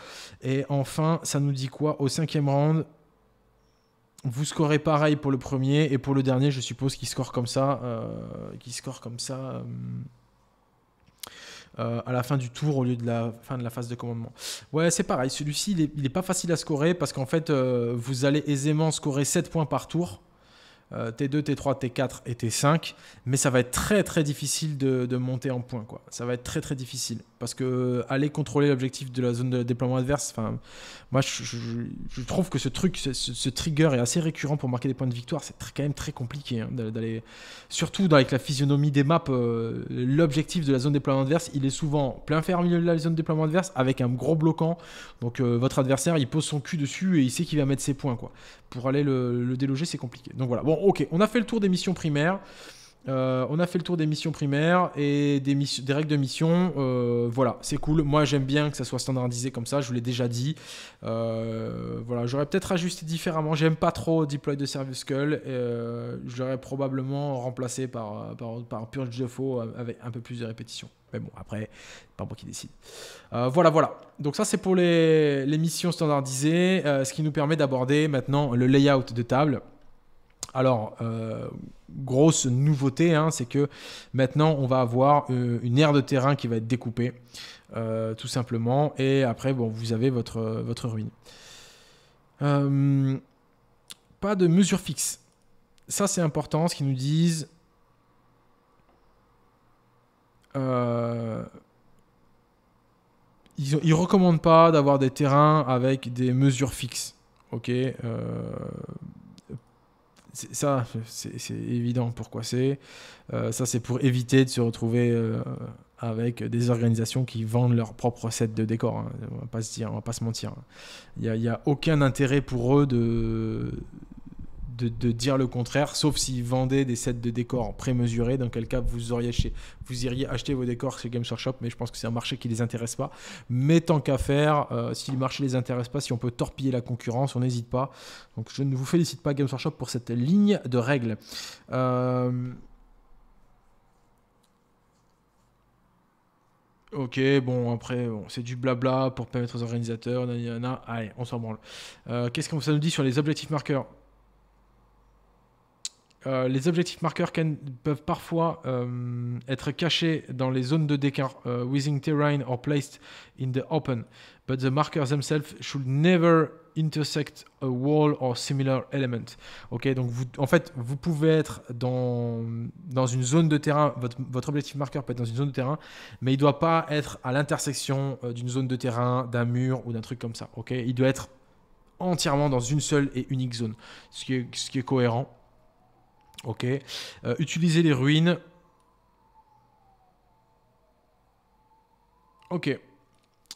Et enfin, ça nous dit quoi Au cinquième round, vous scorez pareil pour le premier et pour le dernier, je suppose qu'il score comme ça. Euh, qu'il score comme ça. Euh, à la fin du tour au lieu de la fin de la phase de commandement. Ouais, c'est pareil. Celui-ci, il n'est pas facile à scorer parce qu'en fait, euh, vous allez aisément scorer 7 points par tour. T2, T3, T4 et T5, mais ça va être très très difficile de, monter en point. Quoi. Ça va être très très difficile parce que euh, aller contrôler l'objectif de la zone de déploiement adverse, moi je, trouve que ce truc, ce, trigger est assez récurrent pour marquer des points de victoire. C'est quand même très compliqué hein, d'aller, surtout avec la physionomie des maps. Euh, l'objectif de la zone de déploiement adverse, il est souvent plein fer au milieu de la zone de déploiement adverse avec un gros bloquant. Donc euh, votre adversaire, il pose son cul dessus et il sait qu'il va mettre ses points quoi. Pour aller le, le déloger, c'est compliqué. Donc voilà. Bon, ok, on a fait le tour des missions primaires. Euh, on a fait le tour des missions primaires et des, règles de mission. Euh, voilà, c'est cool. Moi, j'aime bien que ça soit standardisé comme ça. Je vous l'ai déjà dit. Euh, voilà, j'aurais peut-être ajusté différemment. J'aime pas trop Deploy de Service Skull. je l'aurais probablement remplacé par, Purge de Faux avec un peu plus de répétition. Mais bon, après, c'est pas moi qui décide. voilà, voilà. Donc ça, c'est pour les, missions standardisées, ce qui nous permet d'aborder maintenant le layout de table. Alors, euh, grosse nouveauté, hein, c'est que maintenant on va avoir euh, une aire de terrain qui va être découpée, euh, tout simplement, et après, bon, vous avez votre, votre ruine. pas de mesure fixe. Ça, c'est important, ce qu'ils nous disent. ils, ne recommandent pas d'avoir des terrains avec des mesures fixes. Ok ça, c'est évident pourquoi c'est. Euh, ça, c'est pour éviter de se retrouver euh, avec des organisations qui vendent leurs propre set de décors. Hein. On va pas se dire, on va pas se mentir. Hein. Il n'y a, aucun intérêt pour eux de, de, dire le contraire, sauf s'ils vendaient des sets de décors prémesurés, dans quel cas vous, auriez chez, vous iriez acheter vos décors chez Games Workshop, mais je pense que c'est un marché qui ne les intéresse pas. Mais tant qu'à faire, euh, si le marché les intéresse pas, si on peut torpiller la concurrence, on n'hésite pas. Donc je ne vous félicite pas Games Workshop pour cette ligne de règles. Euh, ok, bon, après, c'est du blabla pour permettre aux organisateurs, allez, on s'en branle. Euh, qu'est-ce que ça nous dit sur les objectifs marqueurs euh, les objectifs marqueurs can, peuvent parfois euh, être cachés dans les zones de décart euh, within terrain or placed in the open, but the markers themselves should never intersect a wall or similar element. Ok, donc vous, en fait, vous pouvez être dans, dans une zone de terrain, votre, objectif marqueur peut être dans une zone de terrain, mais il ne doit pas être à l'intersection d'une zone de terrain, d'un mur ou d'un truc comme ça. Ok, il doit être entièrement dans une seule et unique zone, ce ce qui est cohérent. Ok. Euh, utiliser les ruines. Ok.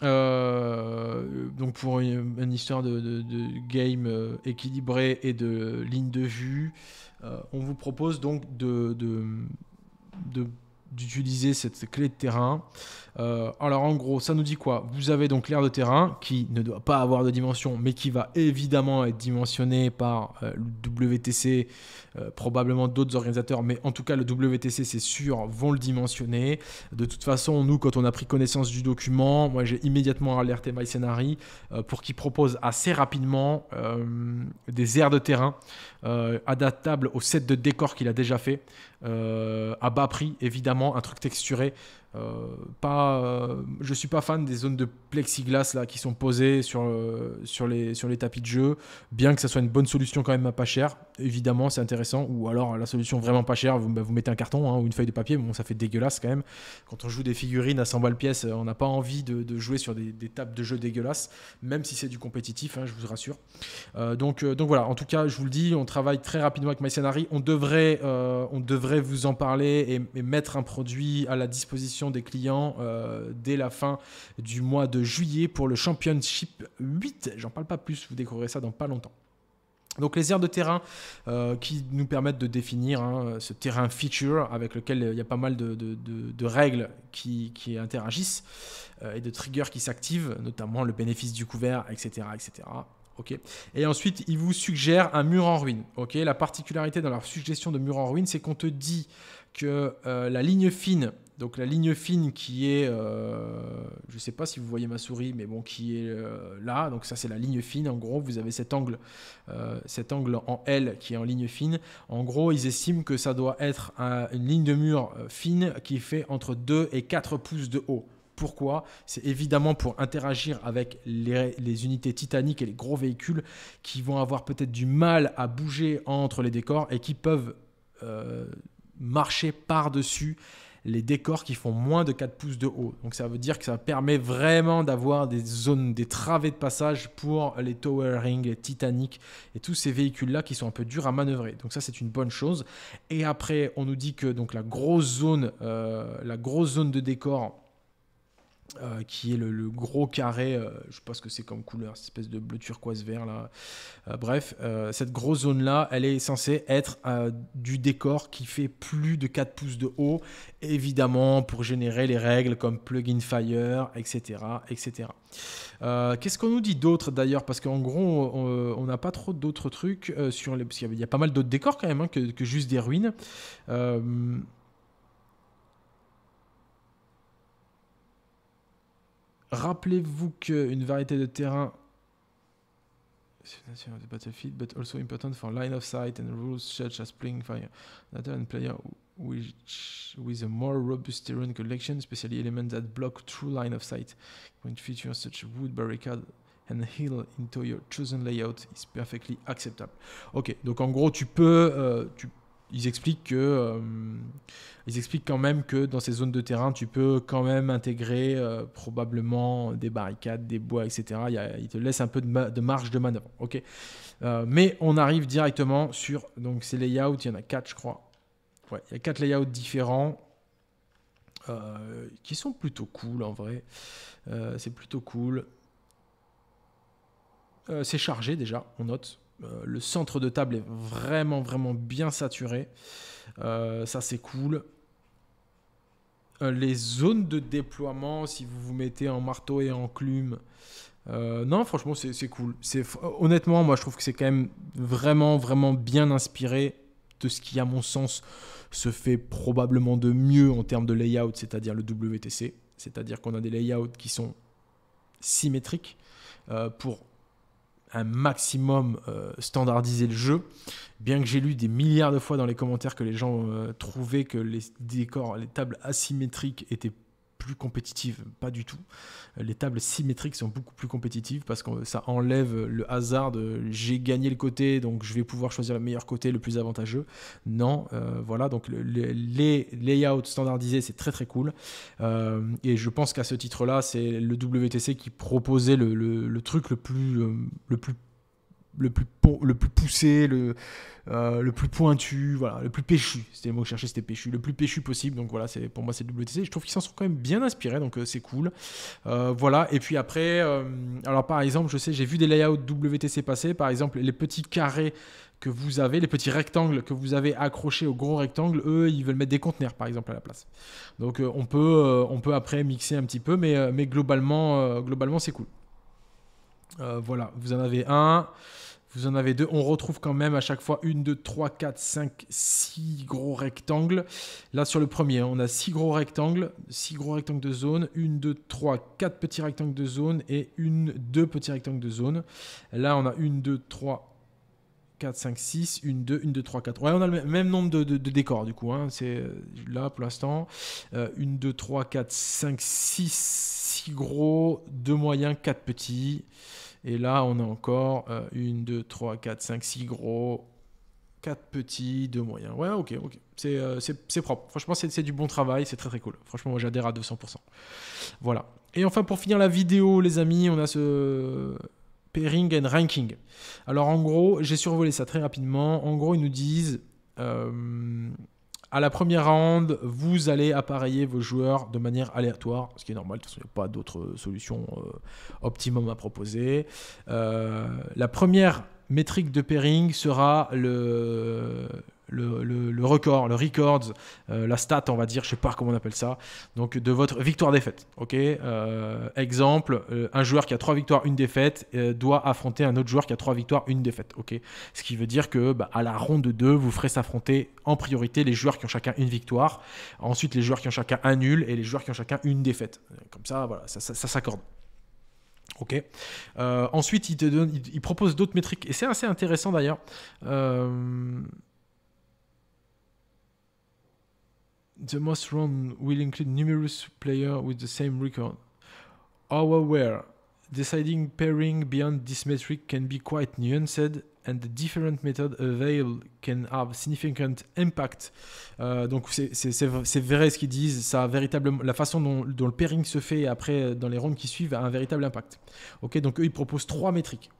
Euh, donc pour une, histoire de, game équilibrée euh, équilibré et de ligne de vue, on vous propose donc de, de d'utiliser cette clé de terrain. Euh, alors en gros, ça nous dit quoi Vous avez donc l'air de terrain qui ne doit pas avoir de dimension, mais qui va évidemment être dimensionné par euh, le WTC, euh, probablement d'autres organisateurs, mais en tout cas le WTC c'est sûr, vont le dimensionner. De toute façon, nous quand on a pris connaissance du document, moi j'ai immédiatement alerté MyScenari pour qu'il propose assez rapidement des aires de terrain adaptables au set de décor qu'il a déjà fait. Euh, à bas prix, évidemment, un truc texturé euh, pas, euh, je suis pas fan des zones de plexiglas là qui sont posées sur, euh, sur, les, sur les tapis de jeu, bien que ça soit une bonne solution quand même pas chère Évidemment, c'est intéressant. Ou alors la solution vraiment pas chère, vous, bah, mettez un carton hein, ou une feuille de papier. Bon, ça fait dégueulasse quand même. Quand on joue des figurines à 100 balles pièces on n'a pas envie de, jouer sur des, tables de jeu dégueulasses, même si c'est du compétitif, hein, je vous rassure. donc, donc voilà, en tout cas, je vous le dis, on travaille très rapidement avec MyScenari. On devrait, on devrait vous en parler et mettre un produit à la disposition des clients euh, dès la fin du mois de juillet pour le Championship 8. J'en parle pas plus, vous découvrirez ça dans pas longtemps. Donc les aires de terrain euh, qui nous permettent de définir hein, ce terrain feature avec lequel il y a pas mal de, règles qui, interagissent euh, et de triggers qui s'activent, notamment le bénéfice du couvert, etc. etc. Et ensuite, ils vous suggèrent un mur en ruine. La particularité dans leur suggestion de mur en ruine, c'est qu'on te dit que la ligne fine donc la ligne fine qui est, euh, je ne sais pas si vous voyez ma souris, mais bon, qui est euh, là. Donc ça c'est la ligne fine. En gros, vous avez cet angle, euh, cet angle en L qui est en ligne fine. En gros, ils estiment que ça doit être une ligne de mur fine qui fait entre 2 et 4 pouces de haut. Pourquoi C'est évidemment pour interagir avec les, les, unités titaniques et les gros véhicules qui vont avoir peut-être du mal à bouger entre les décors et qui peuvent marcher par-dessus les décors qui font moins de 4 pouces de haut. Donc ça veut dire que ça permet vraiment d'avoir des zones, des travées de passage pour les Towering, Titanic et tous ces véhicules-là qui sont un peu durs à manœuvrer. Donc ça c'est une bonne chose. Et après on nous dit que donc la grosse zone, euh, la grosse zone de décor euh, qui est le, gros carré, euh, je sais pas ce que c'est comme couleur, cette espèce de bleu turquoise vert là. Euh, bref, cette grosse zone là, elle est censée être du décor qui fait plus de 4 pouces de haut, évidemment pour générer les règles comme plugin fire, etc. etc. Qu'est-ce qu'on nous dit d'autre d'ailleurs Parce qu'en gros, on n'a pas trop d'autres trucs sur les. Parce qu'il y a pas mal d'autres décors quand même hein, que, que, juste des ruines. Rappelez-vous qu'une variété de terrain the battlefield, but also important for line of sight and rules such as playing fire. Another player which, with a more robust terrain collection, especially elements that block true line of sight, when features such wood barricade and hill into your chosen layout is perfectly acceptable. Ok, donc en gros, tu peux, euh, tu peux ils expliquent que euh, quand même que dans ces zones de terrain, tu peux quand même intégrer euh, probablement des barricades, des bois, etc. Il, te laisse un peu de, marge de manœuvre. Ok. Euh, mais on arrive directement sur donc ces layouts. Il y en a quatre, je crois. il y a quatre layouts différents. qui sont plutôt cool en vrai. c'est plutôt cool. c'est chargé déjà, on note. Euh, le centre de table est vraiment, vraiment bien saturé. Euh, ça, c'est cool euh, les zones de déploiement, si vous vous mettez en marteau et en clume. non, franchement, c'est cool. Honnêtement, moi, je trouve que c'est quand même vraiment, vraiment bien inspiré de ce qui, à mon sens, se fait probablement de mieux en termes de layout, c'est-à-dire le WTC. C'est-à-dire qu'on a des layouts qui sont symétriques pour un maximum euh, standardiser le jeu. Bien que j'ai lu des milliards de fois dans les commentaires que les gens euh, trouvaient que les décors, les tables asymétriques étaient plus pas du tout. Les tables symétriques sont beaucoup plus compétitives parce que ça enlève le hasard de j'ai gagné le côté, donc je vais pouvoir choisir le meilleur côté, le plus avantageux. Non, euh, voilà, donc les layouts standardisés, c'est très très cool. Euh, et je pense qu'à ce titre-là, c'est le WTC qui proposait le, le, truc le plus, euh, le plus le plus, le plus poussé, le, euh, le plus pointu, voilà, le plus péchu. C'était le mot que je cherchais, c'était péchu, le plus péchu possible. Donc voilà, c'est pour moi c'est WTC. Je trouve qu'ils s'en sont quand même bien inspirés, donc euh, c'est cool. Euh, voilà. Et puis après, alors par exemple, je sais, j'ai vu des layouts WTC passer. Par exemple, les petits carrés que vous avez, les petits rectangles que vous avez accrochés au gros rectangle, eux, ils veulent mettre des conteneurs, par exemple, à la place. Donc on peut, on peut après mixer un petit peu, mais, mais globalement, globalement, c'est cool. voilà, vous en avez un. Vous en avez deux. On retrouve quand même à chaque fois une, deux, trois, quatre, cinq, six gros rectangles. Là, sur le premier, hein, on a six gros rectangles, six gros rectangles de zone, une, deux, trois, quatre petits rectangles de zone et une, deux petits rectangles de zone. Là, on a une, deux, trois, quatre, cinq, six, une, deux, une, deux, trois, quatre. Ouais, on a le même nombre de, décors du coup. Hein. C'est euh, là pour l'instant. Euh, une, deux, trois, quatre, cinq, six, six gros, deux moyens, quatre petits. Et là, on a encore 1, 2, 3, 4, 5, 6 gros, 4 petits, 2 moyens. Ouais, ok, ok. C'est euh, propre. Franchement, c'est du bon travail, c'est très très cool. Franchement, moi j'adhère à 200%. Voilà. Et enfin, pour finir la vidéo, les amis, on a ce pairing and ranking. Alors en gros, j'ai survolé ça très rapidement. En gros, ils nous disent. Euh, à la première round, vous allez appareiller vos joueurs de manière aléatoire, ce qui est normal, de toute façon, il n'y a pas d'autre euh, solution euh, optimum à proposer. Euh, la première métrique de pairing sera le, le, record, le, record, records, euh, la stat, on va dire, je sais pas comment on appelle ça, donc de votre victoire-défaite. Ok, euh, exemple, euh, un joueur qui a trois victoires, une défaite doit affronter un autre joueur qui a trois victoires, une défaite. Ok, ce qui veut dire que bah, à la ronde 2, vous ferez s'affronter en priorité les joueurs qui ont chacun une victoire, ensuite les joueurs qui ont chacun un nul et les joueurs qui ont chacun une défaite. Comme ça, voilà, ça, s'accorde. Ok. ensuite, il, il propose d'autres métriques et c'est assez intéressant d'ailleurs. The most round will include numerous players with the same record. However, deciding pairing beyond this metric can be quite nuanced and the different methods available can have significant impact. Euh, donc c'est vrai ce qu'ils disent, ça véritablement, la façon dont, le pairing se fait après euh, dans les rounds qui suivent a un véritable impact. Ok, donc eux ils proposent trois métriques.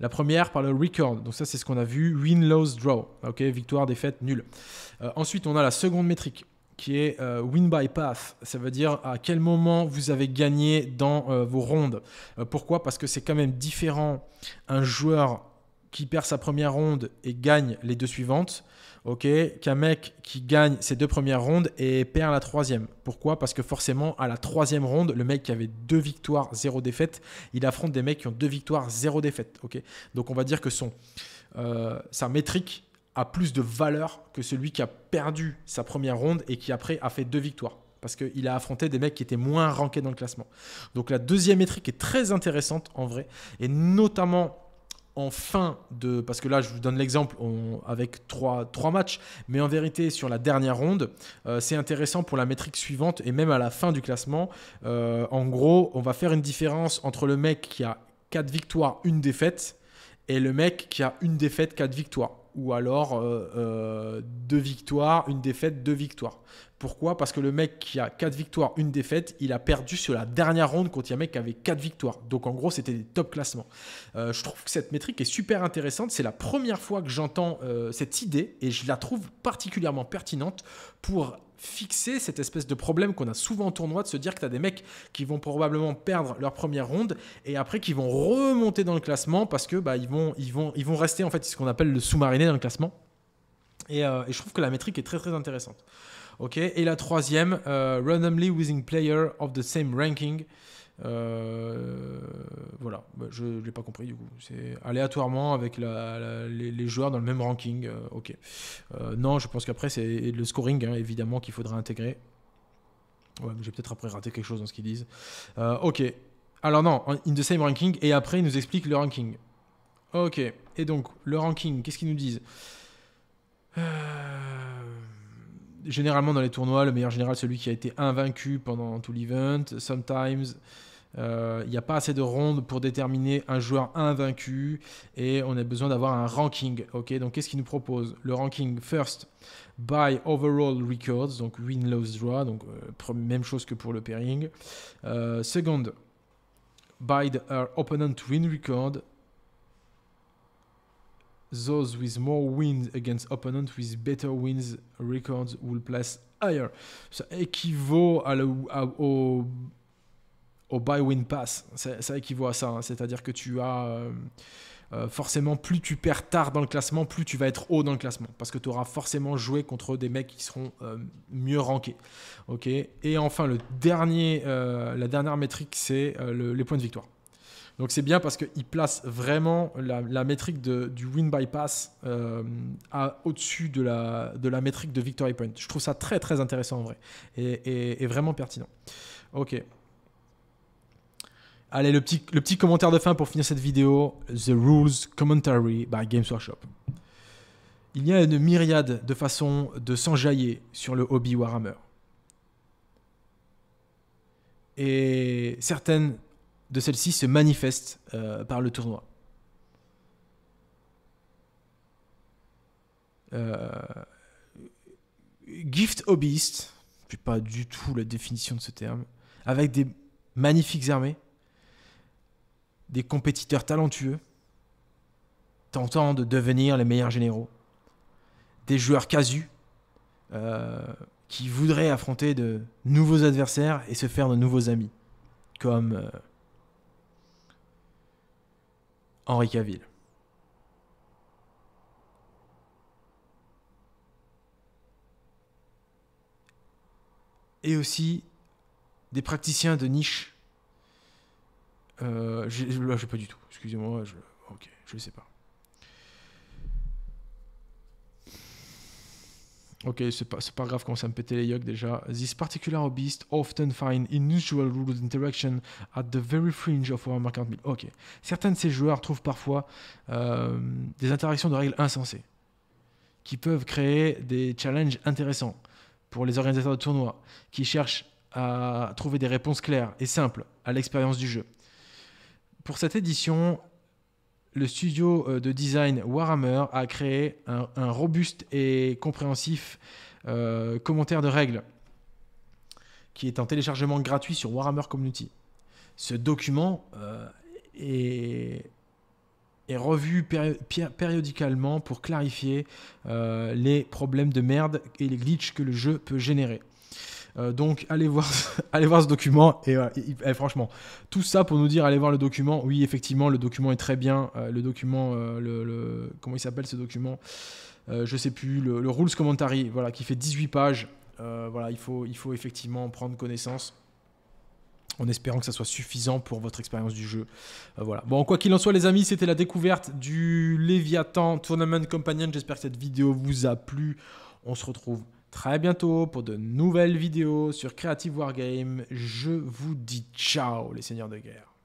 La première par le record, donc ça c'est ce qu'on a vu, win, loss, draw, ok, victoire, défaite, nul. Euh, ensuite on a la seconde métrique, qui est euh, win by path. Ça veut dire à quel moment vous avez gagné dans euh, vos rondes. Euh, pourquoi Parce que c'est quand même différent un joueur qui perd sa première ronde et gagne les deux suivantes, ok, qu'un mec qui gagne ses deux premières rondes et perd la troisième. Pourquoi Parce que forcément, à la troisième ronde, le mec qui avait deux victoires, zéro défaite, il affronte des mecs qui ont deux victoires, zéro défaite, ok. Donc on va dire que son sa métrique a plus de valeur que celui qui a perdu sa première ronde et qui après a fait deux victoires. Parce qu'il a affronté des mecs qui étaient moins rankés dans le classement. Donc la deuxième métrique est très intéressante en vrai. Et notamment en fin de... Parce que là, je vous donne l'exemple avec trois, trois matchs. Mais en vérité, sur la dernière ronde, euh, c'est intéressant pour la métrique suivante et même à la fin du classement. Euh, en gros, on va faire une différence entre le mec qui a quatre victoires, une défaite et le mec qui a une défaite, quatre victoires ou alors euh, euh, deux victoires, une défaite, deux victoires. Pourquoi Parce que le mec qui a quatre victoires, une défaite, il a perdu sur la dernière ronde contre un mec qui avait quatre victoires. Donc en gros, c'était des top classements. Euh, je trouve que cette métrique est super intéressante. C'est la première fois que j'entends cette idée et je la trouve particulièrement pertinente pour fixer cette espèce de problème qu'on a souvent en tournoi de se dire que tu as des mecs qui vont probablement perdre leur première ronde et après qui vont remonter dans le classement parce que bah, ils, vont, ils, vont, ils vont rester en fait ce qu'on appelle le sous-mariné dans le classement. Euh, et, je trouve que la métrique est très très intéressante. ok et la troisième, euh, Randomly Within Player of the Same Ranking. Euh, voilà, bah, je ne l'ai pas compris du coup. C'est aléatoirement avec les, joueurs dans le même ranking. Euh, ok. Euh, non, je pense qu'après, c'est le scoring, hein, évidemment, qu'il faudra intégrer. Ouais, j'ai peut-être après raté quelque chose dans ce qu'ils disent. ok. Alors non, in the same ranking, et après, ils nous expliquent le ranking. Ok. Et donc, le ranking, qu'est-ce qu'ils nous disent Généralement dans les tournois, le meilleur général, celui qui a été invaincu pendant tout l'event. Sometimes, euh, il n'y a pas assez de rondes pour déterminer un joueur invaincu et on a besoin d'avoir un ranking. Ok, donc qu'est-ce qu'il nous propose Le ranking first by overall records, donc win, lose, draw, donc euh, même chose que pour le pairing. Euh, second, by the opponent win record. Those with more wins against opponent with better wins records will place higher. Ça équivaut au au buy win pass. Ça équivaut à ça. Hein. C'est-à-dire que tu as euh, euh, forcément plus tu perds tard dans le classement, plus tu vas être haut dans le classement. Parce que tu auras forcément joué contre des mecs qui seront euh, mieux rankés. ok Et enfin, le dernier, la dernière métrique, c'est les points de victoire. Donc c'est bien parce qu'il place vraiment la, métrique du win by pass au-dessus de la, de la métrique de victory point. Je trouve ça très très intéressant en vrai et, et vraiment pertinent. Ok, Allez, le petit, le petit commentaire de fin pour finir cette vidéo. The Rules Commentary by Games Workshop. Il y a une myriade de façons de s'enjailler sur le hobby Warhammer. Et certaines de celles-ci se manifestent euh, par le tournoi. Euh, gift hobbyist, je pas du tout la définition de ce terme, avec des magnifiques armées, des compétiteurs talentueux, tentant de devenir les meilleurs généraux, des joueurs casus euh, qui voudraient affronter de nouveaux adversaires et se faire de nouveaux amis, comme euh, Henri Caville. Et aussi des praticiens de niche je ne sais pas du tout. Excusez-moi, je, ok, je ne sais pas. Ok, c'est pas, pas grave quand ça me pétait les yeux déjà. This particular hobbyist often find unusual rules interaction at the very fringe of our Ok. Certains de ces joueurs trouvent parfois euh, des interactions de règles insensées qui peuvent créer des challenges intéressants pour les organisateurs de tournois qui cherchent à trouver des réponses claires et simples à l'expérience du jeu. Pour cette édition, le studio euh, de design Warhammer a créé un, robuste et compréhensif euh, commentaire de règles qui est en téléchargement gratuit sur Warhammer Community. Ce document euh, est, revu périodiquement pour clarifier les problèmes de merde et les glitches que le jeu peut générer. Euh, donc allez voir, allez voir ce document. Et, euh, eh, franchement, tout ça pour nous dire allez voir le document. Oui, effectivement, le document est très bien. Euh, le document, le, comment il s'appelle ce document Je sais plus. Le, rules commentary, voilà, qui fait 18 pages. voilà, il faut, il faut effectivement prendre connaissance en espérant que ça soit suffisant pour votre expérience du jeu. voilà. Bon, quoi qu'il en soit, les amis, c'était la découverte du Leviathan Tournament Companion. J'espère que cette vidéo vous a plu. On se retrouve très bientôt pour de nouvelles vidéos sur Creative Wargame. Je vous dis ciao les seigneurs de guerre.